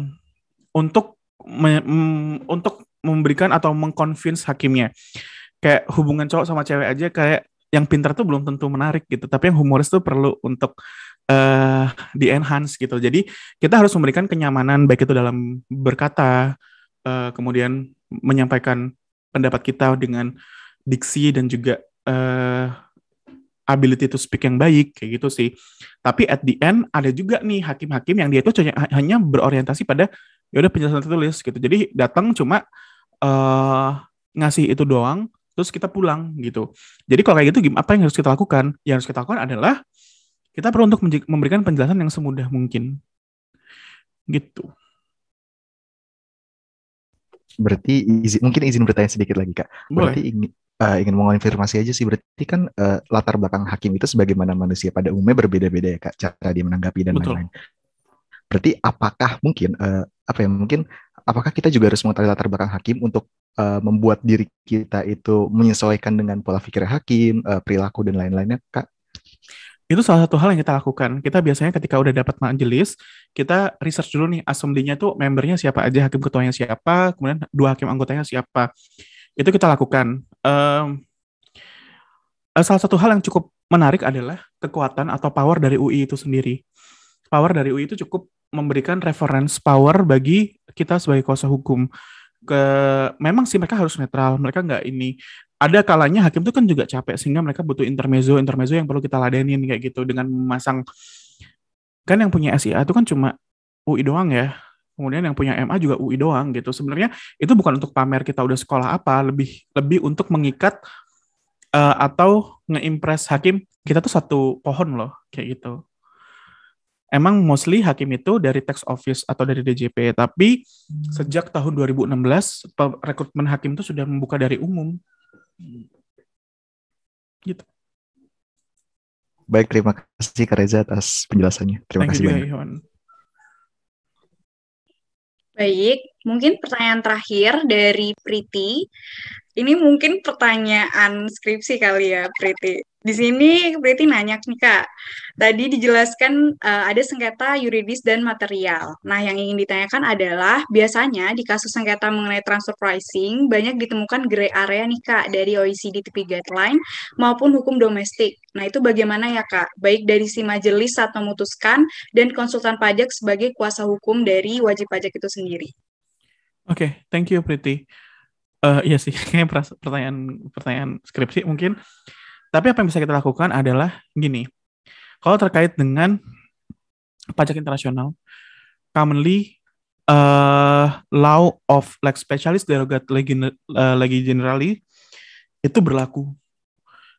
F: untuk me, um, untuk memberikan atau mengconvince hakimnya kayak hubungan cowok sama cewek aja kayak yang pintar tuh belum tentu menarik gitu tapi yang humoris tuh perlu untuk uh, eh, di enhance gitu jadi kita harus memberikan kenyamanan baik itu dalam berkata uh, kemudian menyampaikan pendapat kita dengan diksi dan juga uh, ability to speak yang baik kayak gitu sih. Tapi at the end ada juga nih hakim-hakim yang dia itu hanya berorientasi pada ya udah penjelasan tertulis gitu. Jadi datang cuma uh, ngasih itu doang terus kita pulang gitu. Jadi kalau kayak gitu apa yang harus kita lakukan? Yang harus kita lakukan adalah kita perlu untuk memberikan penjelasan yang semudah mungkin. Gitu.
A: Berarti izin, mungkin izin bertanya sedikit lagi kak. Boleh. Berarti
G: uh, ingin mengonfirmasi aja sih berarti kan uh, latar belakang hakim itu sebagaimana manusia pada umumnya berbeda-beda ya kak cara dia menanggapi dan lain-lain. Berarti apakah mungkin uh, apa ya mungkin apakah kita juga harus mengetahui latar belakang hakim untuk uh, membuat diri kita itu menyesuaikan
F: dengan pola pikir hakim, uh, perilaku dan lain-lainnya kak? Itu salah satu hal yang kita lakukan. Kita biasanya ketika udah dapat majelis, kita research dulu nih asumsinya tuh membernya siapa aja, hakim ketuanya siapa, kemudian dua hakim anggotanya siapa itu kita lakukan. Um, salah satu hal yang cukup menarik adalah kekuatan atau power dari UI itu sendiri. Power dari UI itu cukup memberikan reference power bagi kita sebagai kuasa hukum. Ke, memang sih mereka harus netral, mereka nggak ini. Ada kalanya hakim itu kan juga capek sehingga mereka butuh intermezzo, intermezzo yang perlu kita ladenin kayak gitu dengan memasang kan yang punya SIA itu kan cuma UI doang ya kemudian yang punya MA juga UI doang gitu. Sebenarnya itu bukan untuk pamer kita udah sekolah apa, lebih lebih untuk mengikat uh, atau ngeimpress hakim kita tuh satu pohon loh kayak gitu. Emang mostly hakim itu dari tax office atau dari DJP, tapi hmm. sejak tahun 2016 rekrutmen hakim itu sudah membuka dari umum.
A: Gitu.
G: Baik, terima kasih Kak Reza atas penjelasannya. Terima Thank kasih you,
A: banyak. Baik,
E: mungkin pertanyaan terakhir dari Priti. Ini mungkin pertanyaan skripsi kali ya, Priti di sini berarti nanya nih kak, tadi dijelaskan uh, ada sengketa yuridis dan material. Nah yang ingin ditanyakan adalah biasanya di kasus sengketa mengenai transfer pricing banyak ditemukan gray area nih kak dari OECD TP guideline maupun hukum domestik. Nah itu bagaimana ya kak? Baik dari si majelis saat memutuskan dan konsultan pajak sebagai kuasa hukum dari wajib pajak itu sendiri.
F: Oke, okay, thank you Priti. Uh, iya sih, kayaknya pertanyaan pertanyaan skripsi mungkin. Tapi apa yang bisa kita lakukan adalah gini. Kalau terkait dengan pajak internasional, commonly uh, law of like specialist derogat legi, uh, eh, legi generali itu berlaku.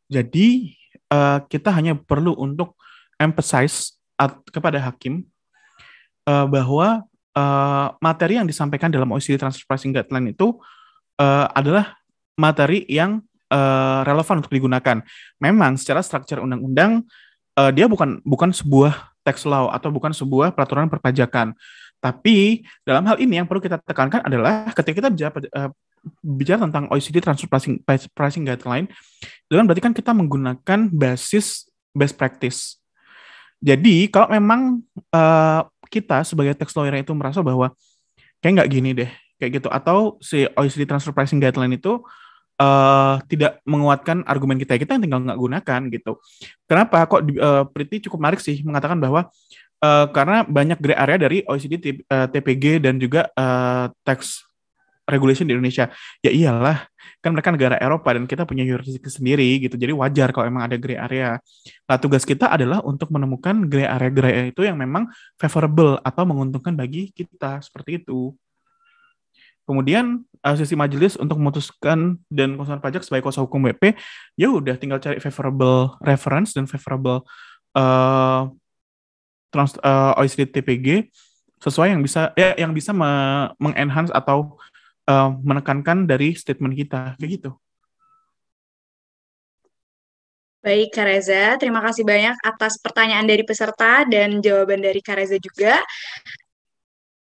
F: Jadi uh, kita hanya perlu untuk emphasize at, kepada hakim uh, bahwa uh, materi yang disampaikan dalam OECD Transfer Pricing Guideline itu uh, adalah materi yang Eh, relevan untuk digunakan. Memang secara struktur undang-undang uh, dia bukan bukan sebuah tax law atau bukan sebuah peraturan perpajakan. Tapi dalam hal ini yang perlu kita tekankan adalah ketika kita bicara uh, bicara tentang OECD transfer pricing, pricing guideline, dalam berarti kan kita menggunakan basis best practice. Jadi kalau memang uh, kita sebagai tax lawyer itu merasa bahwa kayak nggak gini deh, kayak gitu, atau si OECD transfer pricing guideline itu uh, tidak menguatkan argumen kita kita yang tinggal nggak gunakan gitu kenapa kok uh, eh, Priti cukup menarik sih mengatakan bahwa uh, karena banyak grey area dari OECD uh, TPG dan juga uh, tax regulation di Indonesia ya iyalah kan mereka negara Eropa dan kita punya jurisdiksi sendiri gitu jadi wajar kalau emang ada grey area nah tugas kita adalah untuk menemukan grey area gray area itu yang memang favorable atau menguntungkan bagi kita seperti itu Kemudian asosiasi eh, majelis untuk memutuskan dan konsultan pajak sebagai kuasa hukum WP, ya udah tinggal cari favorable reference dan favorable uh, trans, uh, eh, OECD TPG sesuai yang bisa ya yang bisa me mengenhance atau uh, menekankan dari statement kita kayak gitu.
E: Baik, Kak Reza. Terima kasih banyak atas pertanyaan dari peserta dan jawaban dari Kak Reza juga.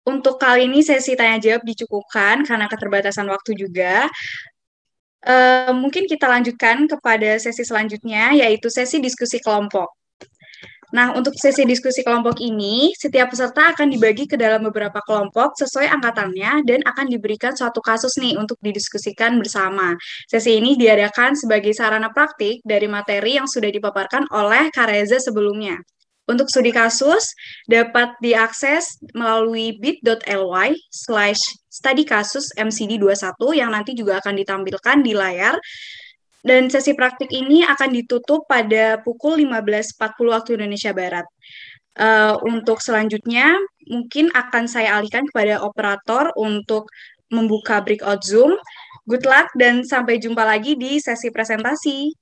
E: Untuk kali ini sesi tanya jawab dicukupkan karena keterbatasan waktu juga. E, mungkin kita lanjutkan kepada sesi selanjutnya, yaitu sesi diskusi kelompok. Nah, untuk sesi diskusi kelompok ini, setiap peserta akan dibagi ke dalam beberapa kelompok sesuai angkatannya dan akan diberikan suatu kasus nih untuk didiskusikan bersama. Sesi ini diadakan sebagai sarana praktik dari materi yang sudah dipaparkan oleh Kareza sebelumnya. Untuk studi kasus dapat diakses melalui bit.ly slash studi kasus MCD21 yang nanti juga akan ditampilkan di layar. Dan sesi praktik ini akan ditutup pada pukul 15.40 waktu Indonesia Barat. Uh, untuk selanjutnya, mungkin akan saya alihkan kepada operator
A: untuk membuka breakout Zoom. Good luck dan sampai jumpa lagi di sesi presentasi.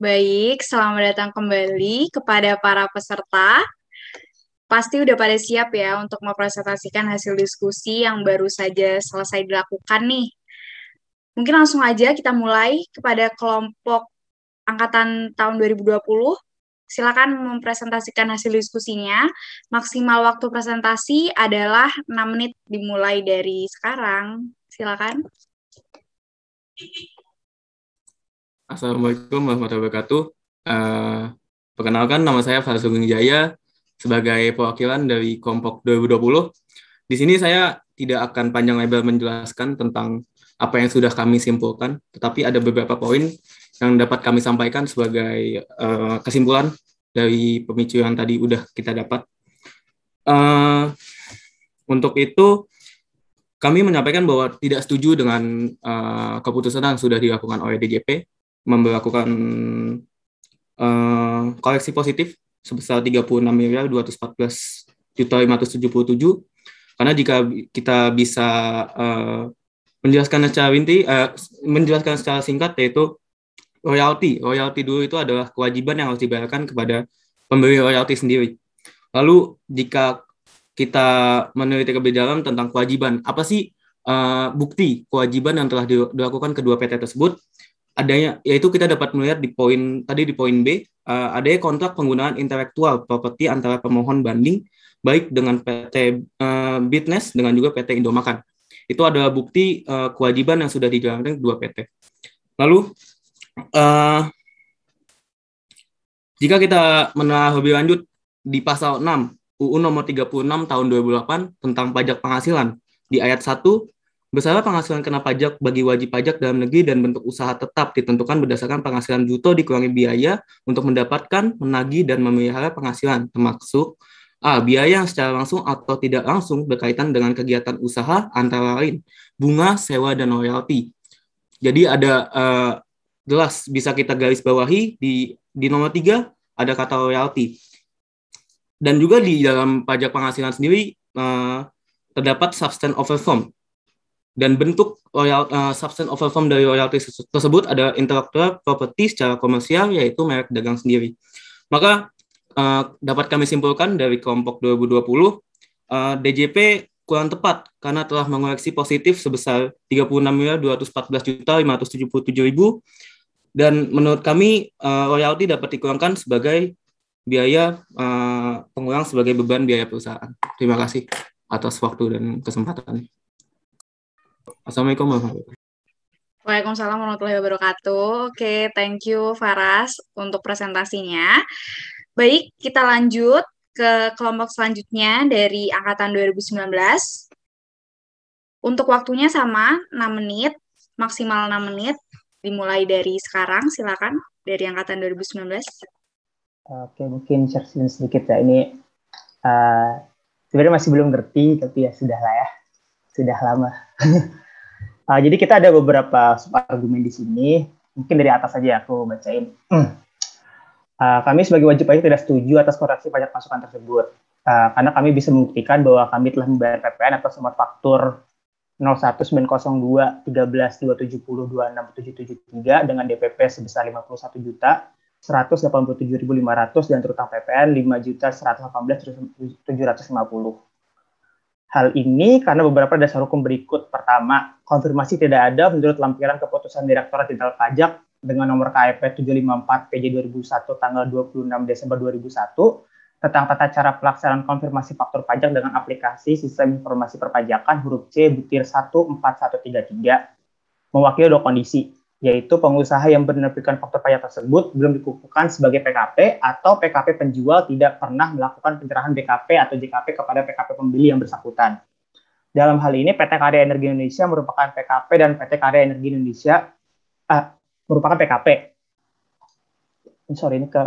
A: Baik, selamat datang kembali kepada para peserta. Pasti udah pada siap
E: ya untuk mempresentasikan hasil diskusi yang baru saja selesai dilakukan nih. Mungkin langsung aja kita mulai kepada kelompok angkatan tahun 2020. Silakan mempresentasikan hasil diskusinya. Maksimal waktu presentasi adalah 6 menit dimulai dari sekarang. Silakan.
H: Assalamualaikum warahmatullahi wabarakatuh. Uh, perkenalkan nama saya Farsugeng Jaya sebagai perwakilan dari Kompok 2020. Di sini saya tidak akan panjang lebar menjelaskan tentang apa yang sudah kami simpulkan, tetapi ada beberapa poin yang dapat kami sampaikan sebagai uh, kesimpulan dari pemicu yang tadi udah kita dapat. Uh, untuk itu, kami menyampaikan bahwa tidak setuju dengan uh, keputusan yang sudah dilakukan oleh DJP memperlakukan uh, koleksi positif sebesar 36 miliar 214 juta 577 karena jika kita bisa uh, menjelaskan secara inti uh, menjelaskan secara singkat yaitu royalti royalti dulu itu adalah kewajiban yang harus dibayarkan kepada pemberi royalti sendiri lalu jika kita meneliti lebih dalam tentang kewajiban apa sih uh, bukti kewajiban yang telah dilakukan kedua PT tersebut adanya yaitu kita dapat melihat di poin tadi di poin B uh, adanya kontrak penggunaan intelektual properti antara pemohon banding baik dengan PT uh, eh, Bitness dengan juga PT Indomakan. Itu adalah bukti uh, kewajiban yang sudah dijalankan dua PT. Lalu uh, jika kita menelaah lebih lanjut di pasal 6 UU nomor 36 tahun 2008 tentang pajak penghasilan di ayat 1 Besarnya penghasilan kena pajak bagi wajib pajak dalam negeri dan bentuk usaha tetap ditentukan berdasarkan penghasilan bruto dikurangi biaya untuk mendapatkan, menagih, dan memelihara penghasilan, termasuk A. Biaya yang secara langsung atau tidak langsung berkaitan dengan kegiatan usaha antara lain bunga, sewa, dan royalti. Jadi ada uh, eh, jelas bisa kita garis bawahi di di nomor tiga ada kata royalti. Dan juga di dalam pajak penghasilan sendiri uh, terdapat substance over form dan bentuk loyal uh, eh, substance of form dari royalti tersebut ada intellectual property secara komersial yaitu merek dagang sendiri. Maka uh, dapat kami simpulkan dari kelompok 2020 uh, DJP kurang tepat karena telah mengoreksi positif sebesar 36.214.577.000 dan menurut kami uh, eh, royalti dapat dikurangkan sebagai biaya uh, pengurang sebagai beban biaya perusahaan. Terima kasih atas waktu dan kesempatan. Assalamualaikum warahmatullahi wabarakatuh.
E: Waalaikumsalam warahmatullahi wabarakatuh. Oke, thank you Faras untuk presentasinya. Baik, kita lanjut ke kelompok selanjutnya dari angkatan 2019. Untuk waktunya sama, 6 menit, maksimal 6 menit. Dimulai dari sekarang, silakan dari angkatan 2019.
D: Oke, mungkin share sedikit ya. Ini uh, sebenarnya masih belum ngerti, tapi ya sudah lah ya. Sudah lama
A: uh,
D: jadi kita ada beberapa argumen di sini. Mungkin dari atas saja aku bacain. Uh, kami sebagai wajib pajak tidak setuju atas koreksi pajak masukan tersebut. Uh, karena kami bisa membuktikan bahwa kami telah membayar PPN atas nomor faktur 019021327026773 dengan DPP sebesar 51 juta 187.500 dan terutang PPN 5 juta 118.750 hal ini karena beberapa dasar hukum berikut. Pertama, konfirmasi tidak ada menurut lampiran keputusan Direktorat Jenderal Pajak dengan nomor KIP 754 PJ 2001 tanggal 26 Desember 2001 tentang tata cara pelaksanaan konfirmasi faktur pajak dengan aplikasi sistem informasi perpajakan huruf C butir 14133 mewakili dua kondisi yaitu pengusaha yang menerbitkan faktor pajak tersebut belum dikukuhkan sebagai PKP atau PKP penjual tidak pernah melakukan pencerahan BKP atau JKP kepada PKP pembeli yang bersangkutan. Dalam hal ini PT Karya Energi Indonesia merupakan PKP dan PT Karya Energi Indonesia uh, merupakan PKP. Sorry ini ke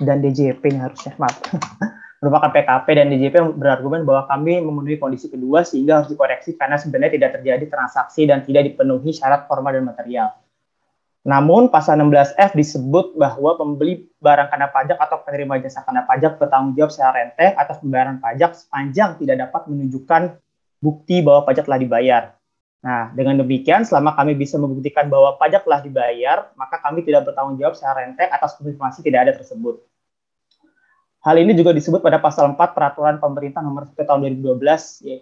D: dan DJP ini harusnya maaf. merupakan PKP dan DJP berargumen bahwa kami memenuhi kondisi kedua sehingga harus dikoreksi karena sebenarnya tidak terjadi transaksi dan tidak dipenuhi syarat formal dan material. Namun pasal 16F disebut bahwa pembeli barang kena pajak atau penerima jasa kena pajak bertanggung jawab secara rente atas pembayaran pajak sepanjang tidak dapat menunjukkan bukti bahwa pajak telah dibayar. Nah, dengan demikian selama kami bisa membuktikan bahwa pajak telah dibayar, maka kami tidak bertanggung jawab secara rente atas konfirmasi tidak ada tersebut. Hal ini juga disebut pada pasal 4 Peraturan Pemerintah Nomor 1 Tahun 2012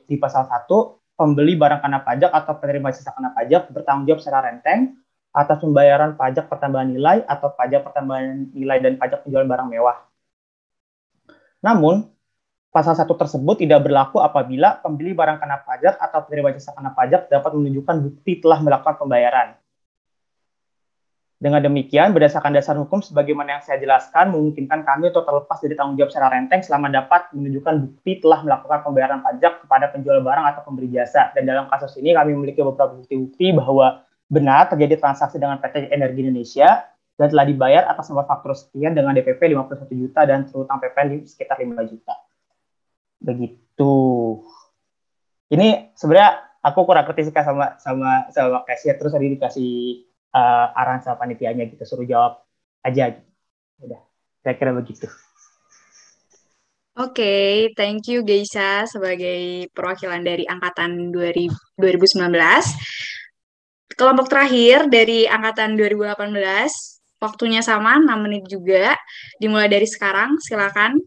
D: di pasal 1 pembeli barang kena pajak atau penerima sisa kena pajak bertanggung jawab secara renteng atas pembayaran pajak pertambahan nilai atau pajak pertambahan nilai dan pajak penjualan barang mewah. Namun, pasal 1 tersebut tidak berlaku apabila pembeli barang kena pajak atau penerima sisa kena pajak dapat menunjukkan bukti telah melakukan pembayaran. Dengan demikian, berdasarkan dasar hukum sebagaimana yang saya jelaskan, memungkinkan kami untuk terlepas dari tanggung jawab secara renteng selama dapat menunjukkan bukti telah melakukan pembayaran pajak kepada penjual barang atau pemberi jasa. Dan dalam kasus ini kami memiliki beberapa bukti-bukti bahwa benar terjadi transaksi dengan PT Energi Indonesia dan telah dibayar atas nomor faktur sekian dengan DPP 51 juta dan terutang PPN di sekitar 5 juta. Begitu. Ini sebenarnya aku kurang kritis sama sama sama kasih terus tadi dikasih uh, arahan sama panitianya gitu suruh jawab aja gitu. udah saya kira begitu
B: Oke, okay,
E: thank you Geisha sebagai perwakilan dari angkatan 2000, 2019. Kelompok terakhir dari angkatan 2018, waktunya sama 6 menit juga. Dimulai dari sekarang, silakan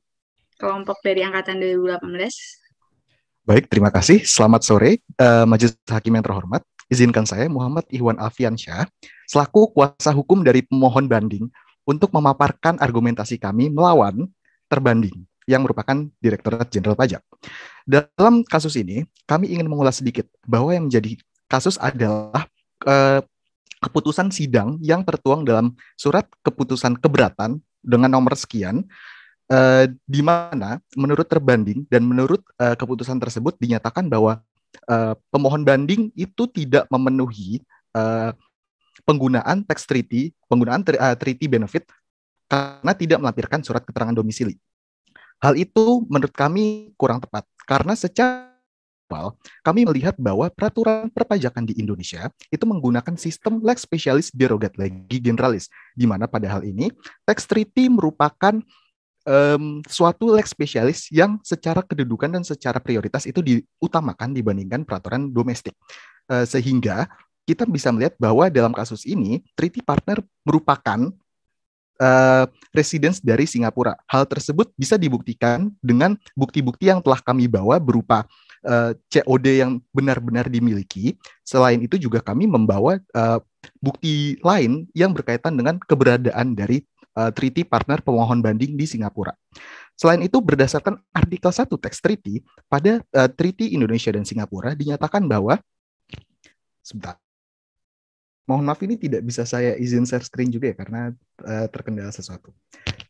E: kelompok dari angkatan 2018.
G: Baik, terima kasih. Selamat sore, uh, Majelis Hakim yang terhormat. Izinkan saya Muhammad Iwan Alfiansyah selaku kuasa hukum dari pemohon banding untuk memaparkan argumentasi kami melawan terbanding yang merupakan Direktorat Jenderal Pajak. Dalam kasus ini, kami ingin mengulas sedikit bahwa yang menjadi kasus adalah eh, keputusan sidang yang tertuang dalam surat keputusan keberatan dengan nomor sekian eh, di mana menurut terbanding dan menurut eh, keputusan tersebut dinyatakan bahwa uh, pemohon banding itu tidak memenuhi uh, penggunaan tax treaty, penggunaan tri, uh, eh, treaty benefit karena tidak melampirkan surat keterangan domisili. Hal itu menurut kami kurang tepat karena secara kami melihat bahwa peraturan perpajakan di Indonesia itu menggunakan sistem lex specialis derogat legi generalis, di mana pada hal ini tax treaty merupakan um, suatu leg spesialis yang secara kedudukan dan secara prioritas itu diutamakan dibandingkan peraturan domestik. Uh, sehingga kita bisa melihat bahwa dalam kasus ini treaty partner merupakan uh, residence dari Singapura. Hal tersebut bisa dibuktikan dengan bukti-bukti yang telah kami bawa berupa uh, eh, COD yang benar-benar dimiliki. Selain itu juga kami membawa uh, bukti lain yang berkaitan dengan keberadaan dari uh, treaty partner pemohon banding di Singapura. Selain itu, berdasarkan artikel 1 teks treaty, pada uh, treaty Indonesia dan Singapura dinyatakan bahwa sebentar. Mohon maaf ini tidak bisa saya izin share screen juga ya karena uh, terkendala sesuatu.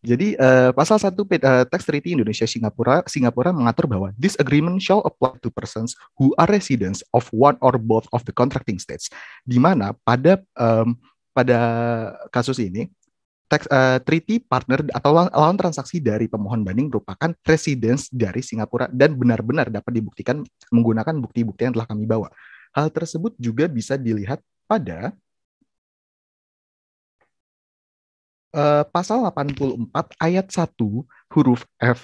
G: Jadi uh, pasal 1 uh, teks treaty Indonesia Singapura Singapura mengatur bahwa this agreement shall apply to persons who are residents of one or both of the contracting states. Di mana pada um, pada kasus ini Tax, uh, treaty partner atau lawan, transaksi dari pemohon banding merupakan residence dari Singapura dan benar-benar dapat dibuktikan menggunakan bukti-bukti yang telah kami bawa. Hal tersebut juga bisa dilihat pada uh, pasal 84 ayat 1 huruf F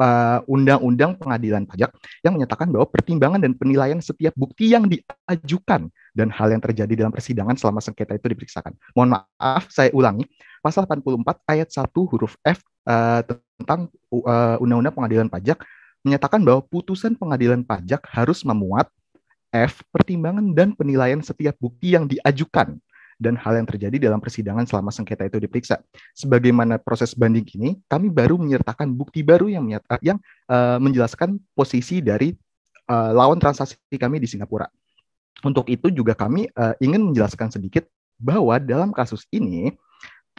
G: Eh, Undang-Undang uh, Pengadilan Pajak yang menyatakan bahwa pertimbangan dan penilaian setiap bukti yang diajukan dan hal yang terjadi dalam persidangan selama sengketa itu diperiksakan. Mohon maaf, saya ulangi. Pasal 84 ayat 1 huruf F uh, tentang eh, Undang-Undang uh, Undang -Undang Pengadilan Pajak menyatakan bahwa putusan pengadilan pajak harus memuat F pertimbangan dan penilaian setiap bukti yang diajukan dan hal yang terjadi dalam persidangan selama sengketa itu diperiksa. Sebagaimana proses banding ini, kami baru menyertakan bukti baru yang menyata, eh, yang uh, menjelaskan posisi dari uh, lawan transaksi kami di Singapura. Untuk itu juga kami uh, ingin menjelaskan sedikit bahwa dalam kasus ini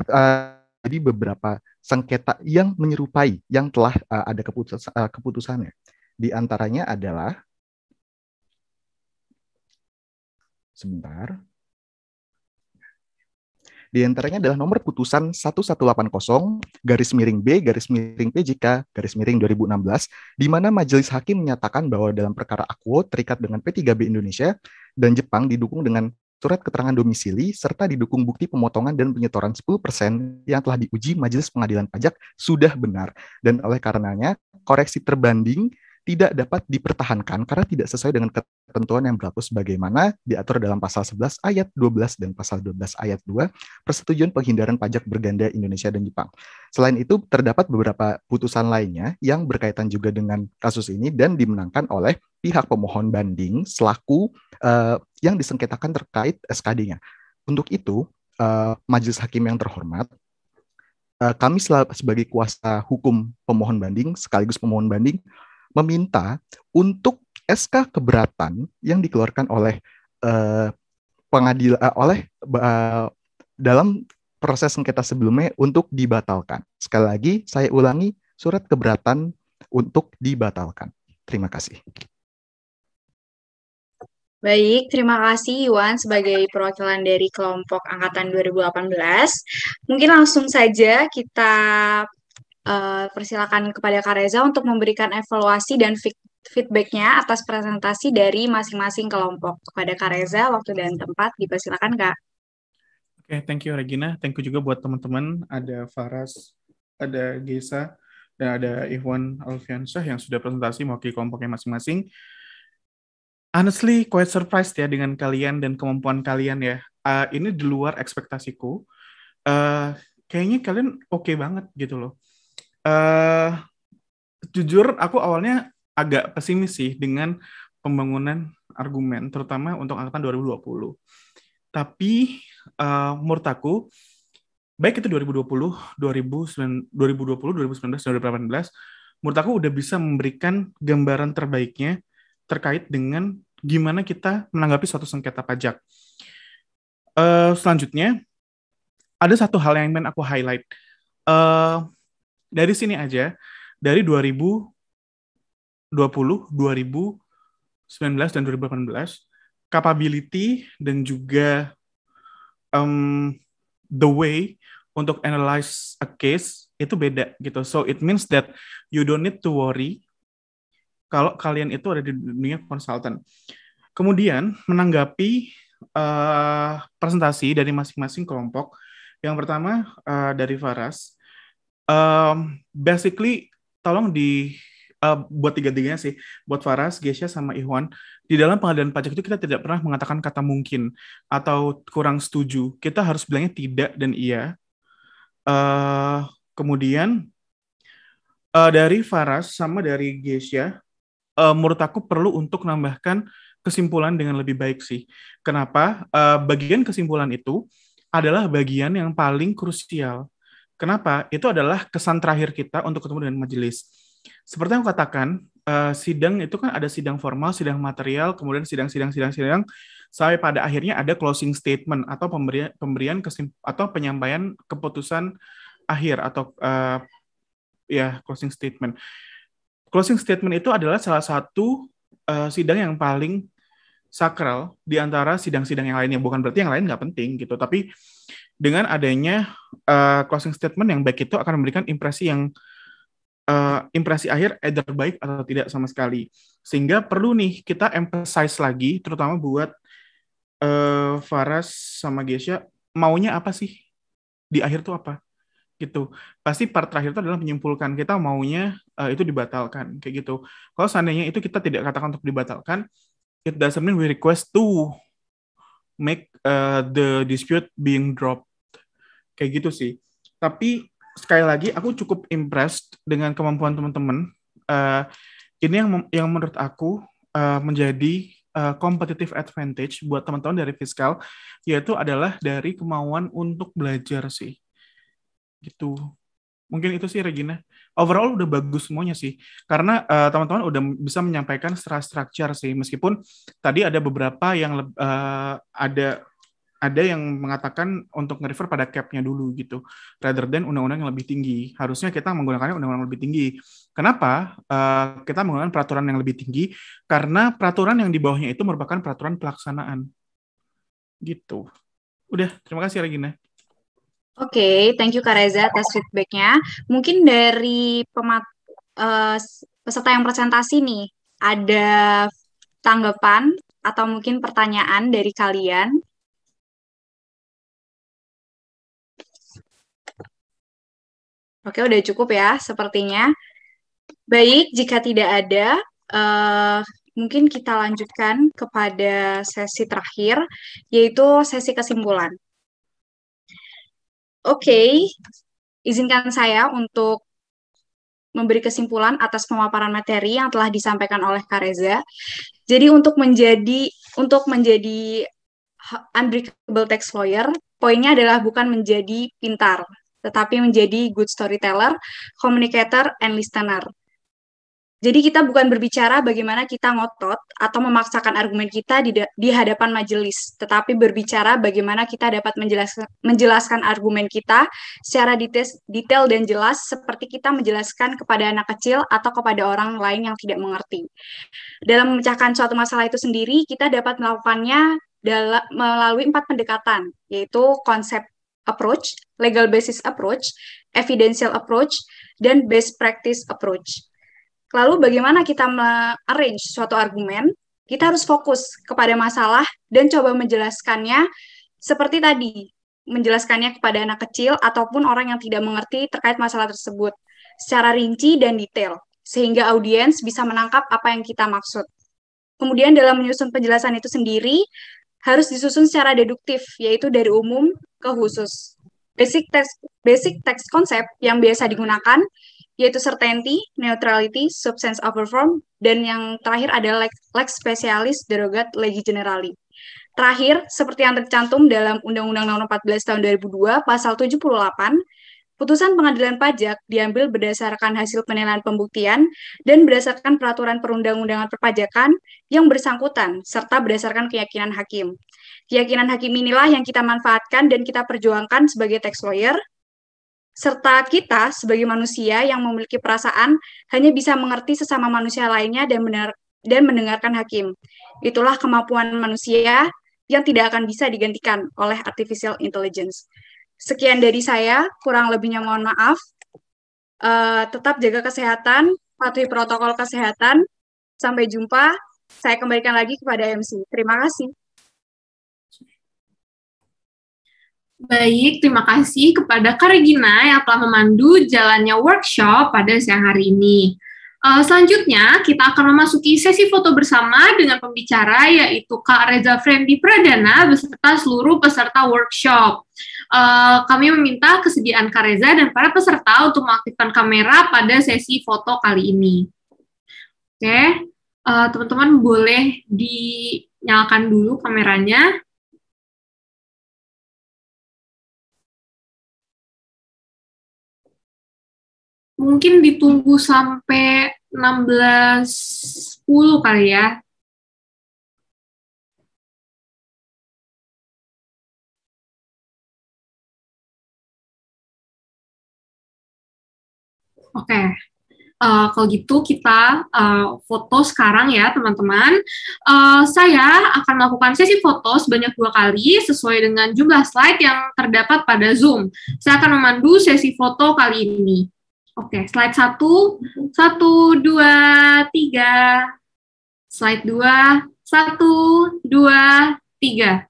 G: uh, jadi beberapa sengketa yang menyerupai yang telah uh, ada keputus, uh, keputusannya. Di antaranya adalah sebentar. Di antaranya adalah nomor putusan 1180 garis miring B garis miring PJK garis miring 2016 di mana majelis hakim menyatakan bahwa dalam perkara Akuo terikat dengan P3B Indonesia dan Jepang didukung dengan surat keterangan domisili, serta didukung bukti pemotongan dan penyetoran 10% yang telah diuji Majelis Pengadilan Pajak sudah benar. Dan oleh karenanya, koreksi terbanding tidak dapat dipertahankan karena tidak sesuai dengan ketentuan yang berlaku sebagaimana diatur dalam pasal 11 ayat 12 dan pasal 12 ayat 2 persetujuan penghindaran pajak berganda Indonesia dan Jepang. Selain itu terdapat beberapa putusan lainnya yang berkaitan juga dengan kasus ini dan dimenangkan oleh pihak pemohon banding selaku uh, yang disengketakan terkait SKD-nya. Untuk itu, uh, majelis hakim yang terhormat uh, kami sebagai kuasa hukum pemohon banding sekaligus pemohon banding meminta untuk SK keberatan yang dikeluarkan oleh uh, pengadilan uh, oleh uh, dalam proses sengketa sebelumnya untuk dibatalkan. Sekali lagi saya ulangi surat keberatan untuk dibatalkan. Terima kasih.
E: Baik, terima kasih Iwan sebagai perwakilan dari kelompok angkatan 2018. Mungkin langsung saja kita uh, persilakan kepada kak Reza untuk memberikan evaluasi dan feedbacknya atas presentasi dari masing-masing kelompok. Kepada kak Reza waktu dan tempat dipersilakan, Kak.
F: Oke, okay, thank you Regina. Thank you juga buat teman-teman. Ada Faras, ada Gesa, dan ada Iwan Alfiansyah yang sudah presentasi mewakili kelompoknya masing-masing. Honestly, quite surprised ya dengan kalian dan kemampuan kalian ya. Uh, ini di luar ekspektasiku. Uh, kayaknya kalian oke okay banget gitu loh uh, jujur aku awalnya agak pesimis sih dengan pembangunan argumen, terutama untuk angkatan 2020. Tapi uh, menurut aku, baik itu 2020, 2020, 2019, 2018, menurut aku udah bisa memberikan gambaran terbaiknya terkait dengan gimana kita menanggapi suatu sengketa pajak. Uh, selanjutnya, ada satu hal yang ingin aku highlight. Uh, dari sini aja dari 2020, 2019 dan 2018 capability dan juga um, the way untuk analyze a case itu beda gitu. So it means that you don't need to worry kalau kalian itu ada di dunia konsultan. Kemudian menanggapi uh, presentasi dari masing-masing kelompok. Yang pertama uh, dari Faras, um, basically tolong di uh, buat tiga-tiganya sih, buat Faras, Gesha, sama Ikhwan. di dalam pengadilan pajak itu kita tidak pernah mengatakan kata mungkin atau kurang setuju. Kita harus bilangnya tidak dan iya. Uh, kemudian uh, dari Faras sama dari Gesha, uh, menurut aku perlu untuk menambahkan kesimpulan dengan lebih baik sih. Kenapa? Uh, bagian kesimpulan itu adalah bagian yang paling krusial Kenapa? Itu adalah kesan terakhir kita untuk ketemu dengan majelis. Seperti yang katakan, uh, sidang itu kan ada sidang formal, sidang material, kemudian sidang-sidang-sidang-sidang sampai pada akhirnya ada closing statement atau pemberian pemberian kesimp atau penyampaian keputusan akhir atau uh, ya closing statement. Closing statement itu adalah salah satu uh, sidang yang paling sakral di antara sidang-sidang yang lainnya. Bukan berarti yang lain nggak penting gitu, tapi dengan adanya uh, closing statement yang baik itu akan memberikan impresi yang uh, impresi akhir either baik atau tidak sama sekali. Sehingga perlu nih kita emphasize lagi, terutama buat uh, Faras sama Gesha, maunya apa sih? Di akhir tuh apa? Gitu. Pasti part terakhir itu adalah menyimpulkan kita maunya uh, itu dibatalkan, kayak gitu. Kalau seandainya itu kita tidak katakan untuk dibatalkan, it doesn't mean we request to make uh, the dispute being dropped kayak gitu sih tapi sekali lagi aku cukup impressed dengan kemampuan teman-teman uh, ini yang yang menurut aku uh, menjadi uh, competitive advantage buat teman-teman dari fiskal yaitu adalah dari kemauan untuk belajar sih gitu mungkin itu sih Regina overall udah bagus semuanya sih karena uh, teman-teman udah bisa menyampaikan secara structure sih meskipun tadi ada beberapa yang uh, ada ada yang mengatakan untuk nge-refer pada cap-nya dulu gitu, rather than undang-undang yang lebih tinggi. Harusnya kita menggunakannya undang-undang yang lebih tinggi. Kenapa uh, kita menggunakan peraturan yang lebih tinggi? Karena peraturan yang di bawahnya itu merupakan peraturan pelaksanaan. Gitu. Udah, terima kasih Regina.
E: Oke, okay, thank you Kak Reza atas feedbacknya. Mungkin dari pemat, uh, peserta yang presentasi nih, ada tanggapan atau mungkin pertanyaan dari kalian
A: Oke, udah cukup ya sepertinya. Baik, jika tidak
E: ada, uh, mungkin kita lanjutkan kepada sesi terakhir, yaitu sesi kesimpulan. Oke, izinkan saya untuk memberi kesimpulan atas pemaparan materi yang telah disampaikan oleh Kareza. Jadi untuk menjadi untuk menjadi unbreakable tax lawyer, poinnya adalah bukan menjadi pintar, tetapi menjadi good storyteller, communicator, and listener. Jadi kita bukan berbicara bagaimana kita ngotot atau memaksakan argumen kita di, di hadapan majelis, tetapi berbicara bagaimana kita dapat menjelaskan, menjelaskan argumen kita secara detail, detail dan jelas seperti kita menjelaskan kepada anak kecil atau kepada orang lain yang tidak mengerti. Dalam memecahkan suatu masalah itu sendiri, kita dapat melakukannya dalam, melalui empat pendekatan, yaitu konsep approach, legal basis approach, evidential approach, dan best practice approach. Lalu bagaimana kita arrange suatu argumen? Kita harus fokus kepada masalah dan coba menjelaskannya seperti tadi, menjelaskannya kepada anak kecil ataupun orang yang tidak mengerti terkait masalah tersebut secara rinci dan detail, sehingga audiens bisa menangkap apa yang kita maksud. Kemudian dalam menyusun penjelasan itu sendiri, harus disusun secara deduktif, yaitu dari umum ke khusus. Basic text basic text konsep yang biasa digunakan yaitu certainty, neutrality, substance over form, dan yang terakhir adalah lex, lex specialis derogat legi generali. Terakhir, seperti yang tercantum dalam Undang-Undang Nomor 14 Tahun 2002 Pasal 78, putusan pengadilan pajak diambil berdasarkan hasil penilaian pembuktian dan berdasarkan peraturan perundang-undangan perpajakan yang bersangkutan serta berdasarkan keyakinan hakim. Keyakinan hakim inilah yang kita manfaatkan dan kita perjuangkan sebagai tax lawyer, serta kita sebagai manusia yang memiliki perasaan hanya bisa mengerti sesama manusia lainnya dan benar dan mendengarkan hakim. Itulah kemampuan manusia yang tidak akan bisa digantikan oleh artificial intelligence. Sekian dari saya, kurang lebihnya mohon maaf. Uh, tetap jaga kesehatan, patuhi protokol kesehatan. Sampai jumpa. Saya kembalikan lagi kepada MC. Terima kasih.
B: Baik, terima kasih kepada Kak yang telah memandu jalannya workshop pada siang hari ini. Uh, selanjutnya, kita akan memasuki sesi foto bersama dengan pembicara yaitu Kak Reza Frendi Pradana beserta seluruh peserta workshop. Uh, kami meminta kesediaan Kak Reza dan para peserta untuk mengaktifkan kamera pada sesi foto kali ini. Oke,
A: okay. uh, eh, teman-teman boleh dinyalakan dulu kameranya. mungkin ditunggu sampai 16.10 kali ya. Oke. Okay. Uh, eh, kalau gitu kita uh,
B: foto sekarang ya teman-teman. Uh, saya akan melakukan sesi foto sebanyak dua kali sesuai dengan jumlah slide yang terdapat pada Zoom. Saya akan memandu sesi foto kali ini. Oke, slide 1. 1, 2, 3. Slide 2. 1, 2, 3.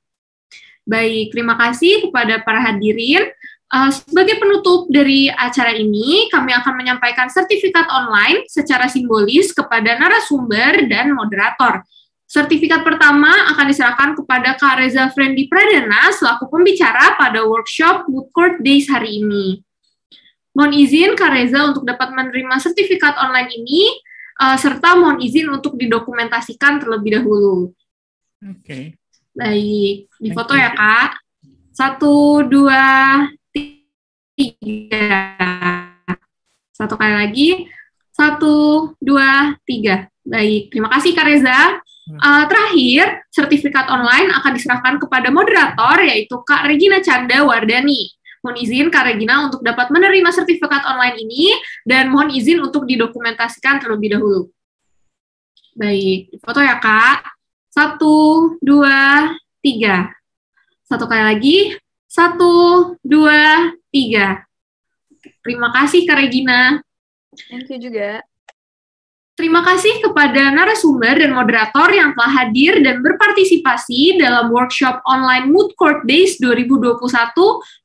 B: Baik, terima kasih kepada para hadirin. Uh, sebagai penutup dari acara ini, kami akan menyampaikan sertifikat online secara simbolis kepada narasumber dan moderator. Sertifikat pertama akan diserahkan kepada Kak Reza Frendi Pradana selaku pembicara pada workshop Woodcourt Days hari ini. Mohon izin Kak Reza untuk dapat menerima sertifikat online ini, uh, serta mohon izin untuk didokumentasikan terlebih dahulu. Oke. Okay. Baik, di foto ya Kak. Satu, dua, tiga. Satu kali lagi. Satu, dua, tiga. Baik, terima kasih Kak Reza. Uh, terakhir, sertifikat online akan diserahkan kepada moderator, yaitu Kak Regina Canda Wardani mohon izin Kak Regina untuk dapat menerima sertifikat online ini dan mohon izin untuk didokumentasikan terlebih dahulu. Baik, foto ya Kak. Satu, dua, tiga. Satu kali lagi. Satu, dua, tiga. Terima kasih Kak Regina.
E: Thank you juga.
B: Terima kasih kepada narasumber dan moderator yang telah hadir dan berpartisipasi dalam workshop online Mood Court Days 2021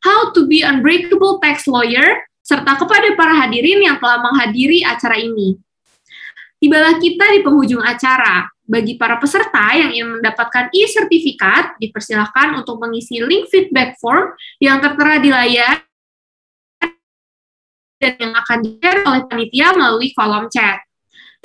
B: How to be Unbreakable Tax Lawyer serta kepada para hadirin yang telah menghadiri acara ini. Tibalah kita di penghujung acara. Bagi para peserta yang ingin mendapatkan e-sertifikat, dipersilahkan untuk mengisi link feedback form yang tertera di layar dan yang akan di-share oleh panitia melalui kolom chat.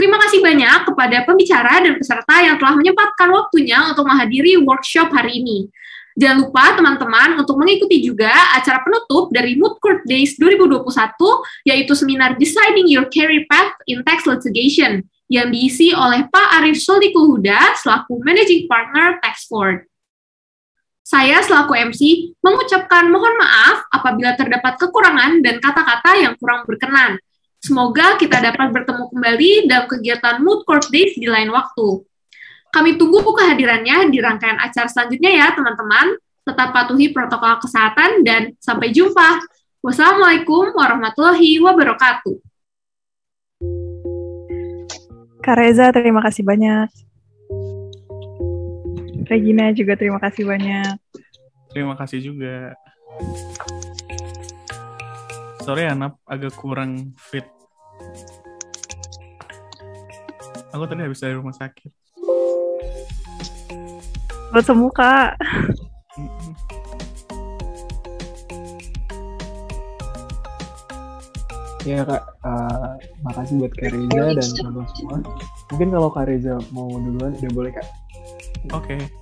B: Terima kasih banyak kepada pembicara dan peserta yang telah menyempatkan waktunya untuk menghadiri workshop hari ini. Jangan lupa teman-teman untuk mengikuti juga acara penutup dari Mood Court Days 2021 yaitu seminar Deciding Your Career Path in Tax Litigation yang diisi oleh Pak Arif Solikul Huda selaku Managing Partner Taxford. Saya selaku MC mengucapkan mohon maaf apabila terdapat kekurangan dan kata-kata yang kurang berkenan. Semoga kita dapat bertemu kembali dalam kegiatan Mood Court Days di lain waktu. Kami tunggu kehadirannya di rangkaian acara selanjutnya ya, teman-teman. Tetap patuhi protokol kesehatan dan sampai jumpa. Wassalamualaikum warahmatullahi wabarakatuh.
C: Kak Reza, terima kasih banyak. Regina juga terima kasih banyak.
F: Terima kasih juga sorry nap agak kurang fit. Aku tadi habis dari rumah sakit.
C: Buat muka. Mm-hmm.
H: ya kak uh, makasih buat Kak Reza dan teman semua
F: mungkin
A: kalau Kak Reza mau duluan udah boleh kak oke okay.